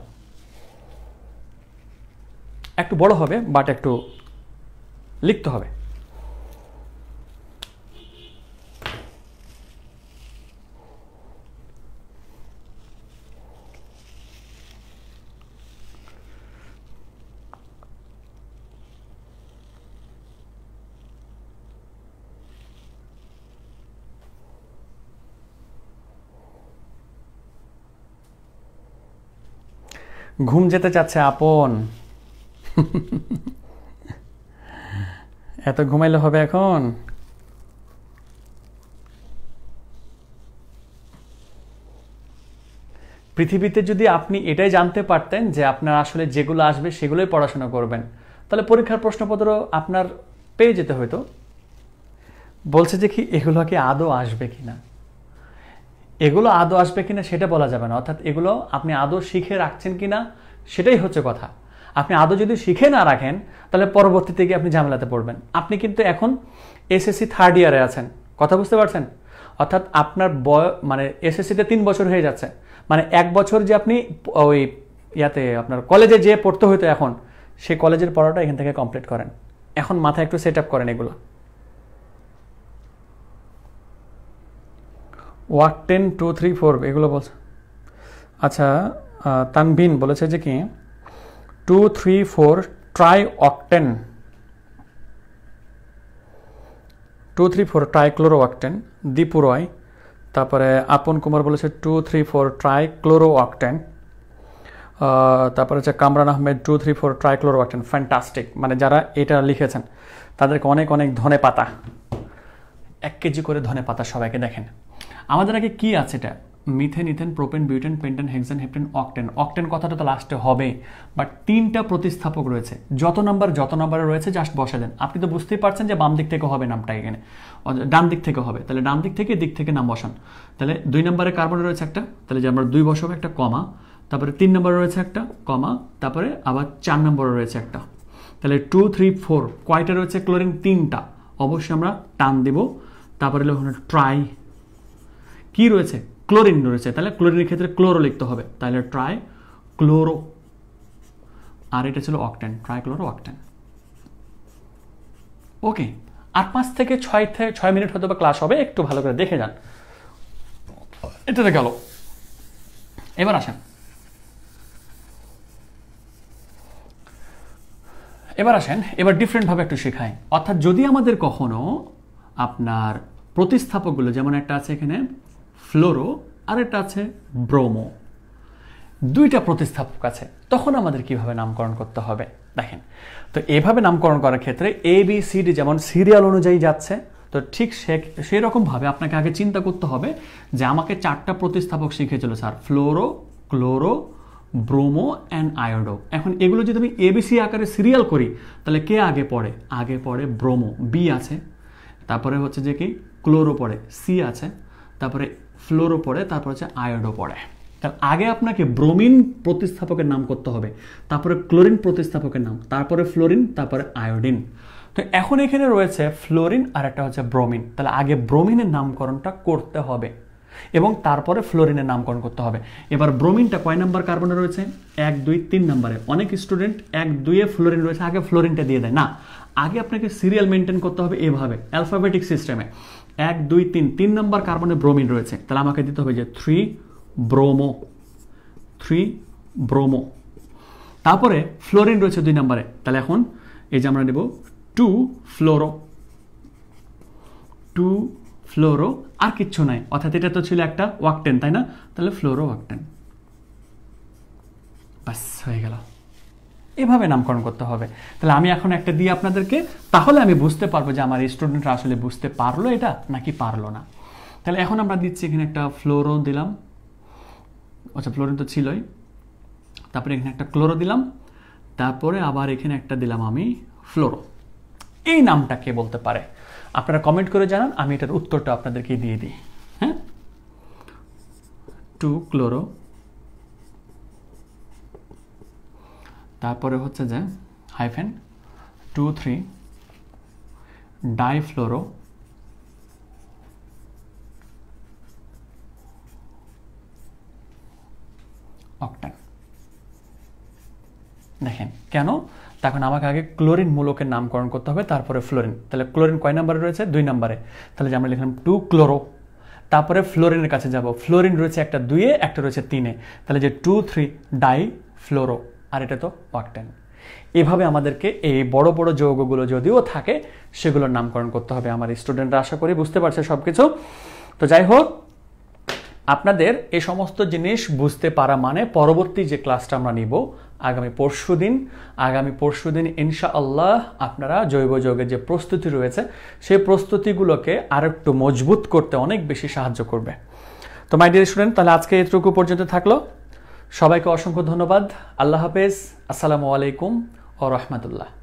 একটু বড় হবে বাট একটু লিখতে হবে ঘুম যেতে চাচ্ছে আপন [LAUGHS] এত ঘুমাইলে হবে এখন পৃথিবীতে যদি আপনি এটাই জানতে পারতেন যে আপনার আসলে যেগুলো আসবে সেগুলোই পড়াশোনা করবেন তাহলে পরীক্ষার প্রশ্নপত্র আপনার পেয়ে যেতে হয়তো বলছে যে কি এগুলো কি আদৌ আসবে কি না এগুলো আদৌ আসবে কিনা সেটা বলা যাবে না অর্থাৎ এগুলো আপনি আদৌ শিখে রাখছেন কিনা সেটাই হচ্ছে কথা আপনি আদৌ যদি শিখে না রাখেন তাহলে পরবর্তীতে গিয়ে আপনি ঝামেলাতে পড়বেন আপনি কিন্তু এখন এসএসসি থার্ড ইয়ারে আছেন কথা বুঝতে পারছেন অর্থাৎ আপনার বয় মানে এসএসসিতে তিন বছর হয়ে যাচ্ছে মানে এক বছর যে আপনি ওই ইয়াতে আপনার কলেজে যেয়ে পড়তে হইতো এখন সে কলেজের পড়াটা এখান থেকে কমপ্লিট করেন এখন মাথায় একটু সেট আপ করেন এগুলো octane two three four এগুলো বলছে আচ্ছা তানবিন বলেছে যে কি two, three, four trioctane. 2, 3, 4 trichlorooctane octane দীপুরয় তারপরে আপন কুমার বলেছে টু থ্রি ফোর অকটেন তারপরে হচ্ছে Kamran Ahmed two three four trichlorooctane fantastic মানে যারা এটা লিখেছেন তাদেরকে অনেক অনেক ধনে পাতা এক কেজি করে ধনে পাতা সবাইকে দেখেন আমাদের আগে কি আছে এটা methane ethane propane butane pentane hexane heptane octane octane কথাটা তো লাস্টে হবে বাট তিনটা প্রতিস্থাপক রয়েছে যত নাম্বার যত নাম্বারে রয়েছে জাস্ট বসে দেন আপনি তো বুঝতেই পারছেন যে বাম দিক থেকে হবে নামটা এখানে ডান দিক থেকে হবে তাহলে ডান দিক থেকে দিক থেকে নাম বসান তাহলে দুই নম্বরে কার্বন রয়েছে একটা তাহলে যে আমরা দুই বসাবো একটা কমা তারপরে তিন নম্বরে রয়েছে একটা কমা তারপরে আবার চার নম্বরে রয়েছে একটা তাহলে টু থ্রি ফোর কয়টা রয়েছে ক্লোরিন তিনটা অবশ্যই আমরা টান দেব তারপরে হলো ট্রাই কি রয়েছে ক্লোরিন রয়েছে তাহলে ক্লোরিনের ক্ষেত্রে ক্লোরো লিখতে হবে তাহলে ট্রাই ক্লোরো আর এটা ছিল অকটেন ক্লোরো অকটেন ওকে আর পাঁচ থেকে ছয় থেকে ছয় মিনিট হয়তো বা ক্লাস হবে একটু ভালো করে দেখে যান এটাতে গেল এবার আসেন এবার আসেন এবার ডিফারেন্টভাবে একটু শেখাই অর্থাৎ যদি আমাদের কখনো আপনার প্রতিস্থাপকগুলো যেমন একটা আছে এখানে ফ্লোরো আর একটা আছে ব্রোমো দুইটা প্রতিস্থাপক আছে তখন আমাদের কিভাবে নামকরণ করতে হবে দেখেন তো এভাবে নামকরণ করার ক্ষেত্রে এ বি সি ডি যেমন সিরিয়াল অনুযায়ী যাচ্ছে তো ঠিক সে সেই রকমভাবে আপনাকে আগে চিন্তা করতে হবে যে আমাকে চারটা প্রতিস্থাপক শিখেছিল sir fluoro chloro bromo and iodo এখন এগুলো যদি আমি এবিসি আকারে সিরিয়াল করি তাহলে কে আগে পড়ে আগে পড়ে ব্রোমো বি আছে তারপরে হচ্ছে যে কি ক্লোরো পড়ে সি আছে তারপরে ফ্লোরও পড়ে তারপর হচ্ছে আয়োডও পড়ে তার আগে আপনাকে ব্রোমিন প্রতিস্থাপকের নাম করতে হবে তারপরে ক্লোরিন প্রতিস্থাপকের নাম তারপরে ফ্লোরিন তারপরে আয়োডিন তো এখন এখানে রয়েছে ফ্লোরিন আর একটা হচ্ছে ব্রোমিন তাহলে আগে ব্রোমিনের নামকরণটা করতে হবে এবং তারপরে ফ্লোরিনের নামকরণ করতে হবে এবার ব্রোমিনটা কয় নাম্বার কার্বনে রয়েছে এক দুই তিন নাম্বারে অনেক স্টুডেন্ট এক দুইয়ে ফ্লোরিন রয়েছে আগে ফ্লোরিনটা দিয়ে দেয় না আগে আপনাকে সিরিয়াল মেনটেন করতে হবে এভাবে অ্যালফাবেটিক সিস্টেমে এক দুই তিন তিন নম্বর কার্বনে ব্রোমিন রয়েছে তাহলে আমাকে দিতে হবে যে থ্রি ব্রোমো থ্রি ব্রোমো তারপরে ফ্লোরিন রয়েছে দুই নম্বরে তাহলে এখন এই যে আমরা নেব টু ফ্লোরো টু ফ্লোরো আর কিচ্ছু নাই অর্থাৎ এটা তো ছিল একটা ওয়াকটেন তাই না তাহলে ফ্লোরো ওয়াকটেন বাস হয়ে গেল এভাবে নামকরণ করতে হবে তাহলে আমি এখন একটা দিই আপনাদেরকে তাহলে আমি বুঝতে পারবো যে আমার স্টুডেন্টরা আসলে বুঝতে পারলো এটা নাকি পারলো না তাহলে এখন আমরা দিচ্ছি এখানে একটা ফ্লোরো দিলাম আচ্ছা ফ্লোরিন তো ছিলই তারপরে এখানে একটা ক্লোরো দিলাম তারপরে আবার এখানে একটা দিলাম আমি ফ্লোরো এই নামটা কে বলতে পারে আপনারা কমেন্ট করে জানান আমি এটার উত্তরটা আপনাদেরকে দিয়ে দিই হ্যাঁ টু ক্লোরো তারপরে হচ্ছে যে hyphen two three difluoro octane দেখেন কেন তখন আমাকে আগে ক্লোরিন মূলকের নামকরণ করতে হবে তারপরে ফ্লোরিন তাহলে ক্লোরিন কয় নাম্বারে রয়েছে দুই নাম্বারে তাহলে যে আমরা লিখলাম টু ক্লোরো তারপরে ফ্লোরিনের কাছে যাব ফ্লোরিন রয়েছে একটা দুইয়ে একটা রয়েছে তিনে তাহলে যে টু থ্রি ডাই ফ্লোরো আর এটা তো পাক টেন এভাবে আমাদেরকে এই বড় বড় যৌগগুলো যদিও থাকে সেগুলোর নামকরণ করতে হবে আমার স্টুডেন্টরা আশা করি বুঝতে পারছে সব কিছু তো যাই হোক আপনাদের এ সমস্ত জিনিস বুঝতে পারা মানে পরবর্তী যে ক্লাসটা আমরা নিব আগামী পরশু দিন আগামী পরশু দিন ইনশাআল্লাহ আপনারা জৈব যৌগের যে প্রস্তুতি রয়েছে সেই প্রস্তুতিগুলোকে আর একটু মজবুত করতে অনেক বেশি সাহায্য করবে তো মাই ডিয়ার স্টুডেন্ট তাহলে আজকে এটুকু পর্যন্ত থাকলো সবাইকে অসংখ্য ধন্যবাদ আল্লাহ হাফেজ আসসালামু আলাইকুম ও রহমতুল্লাহ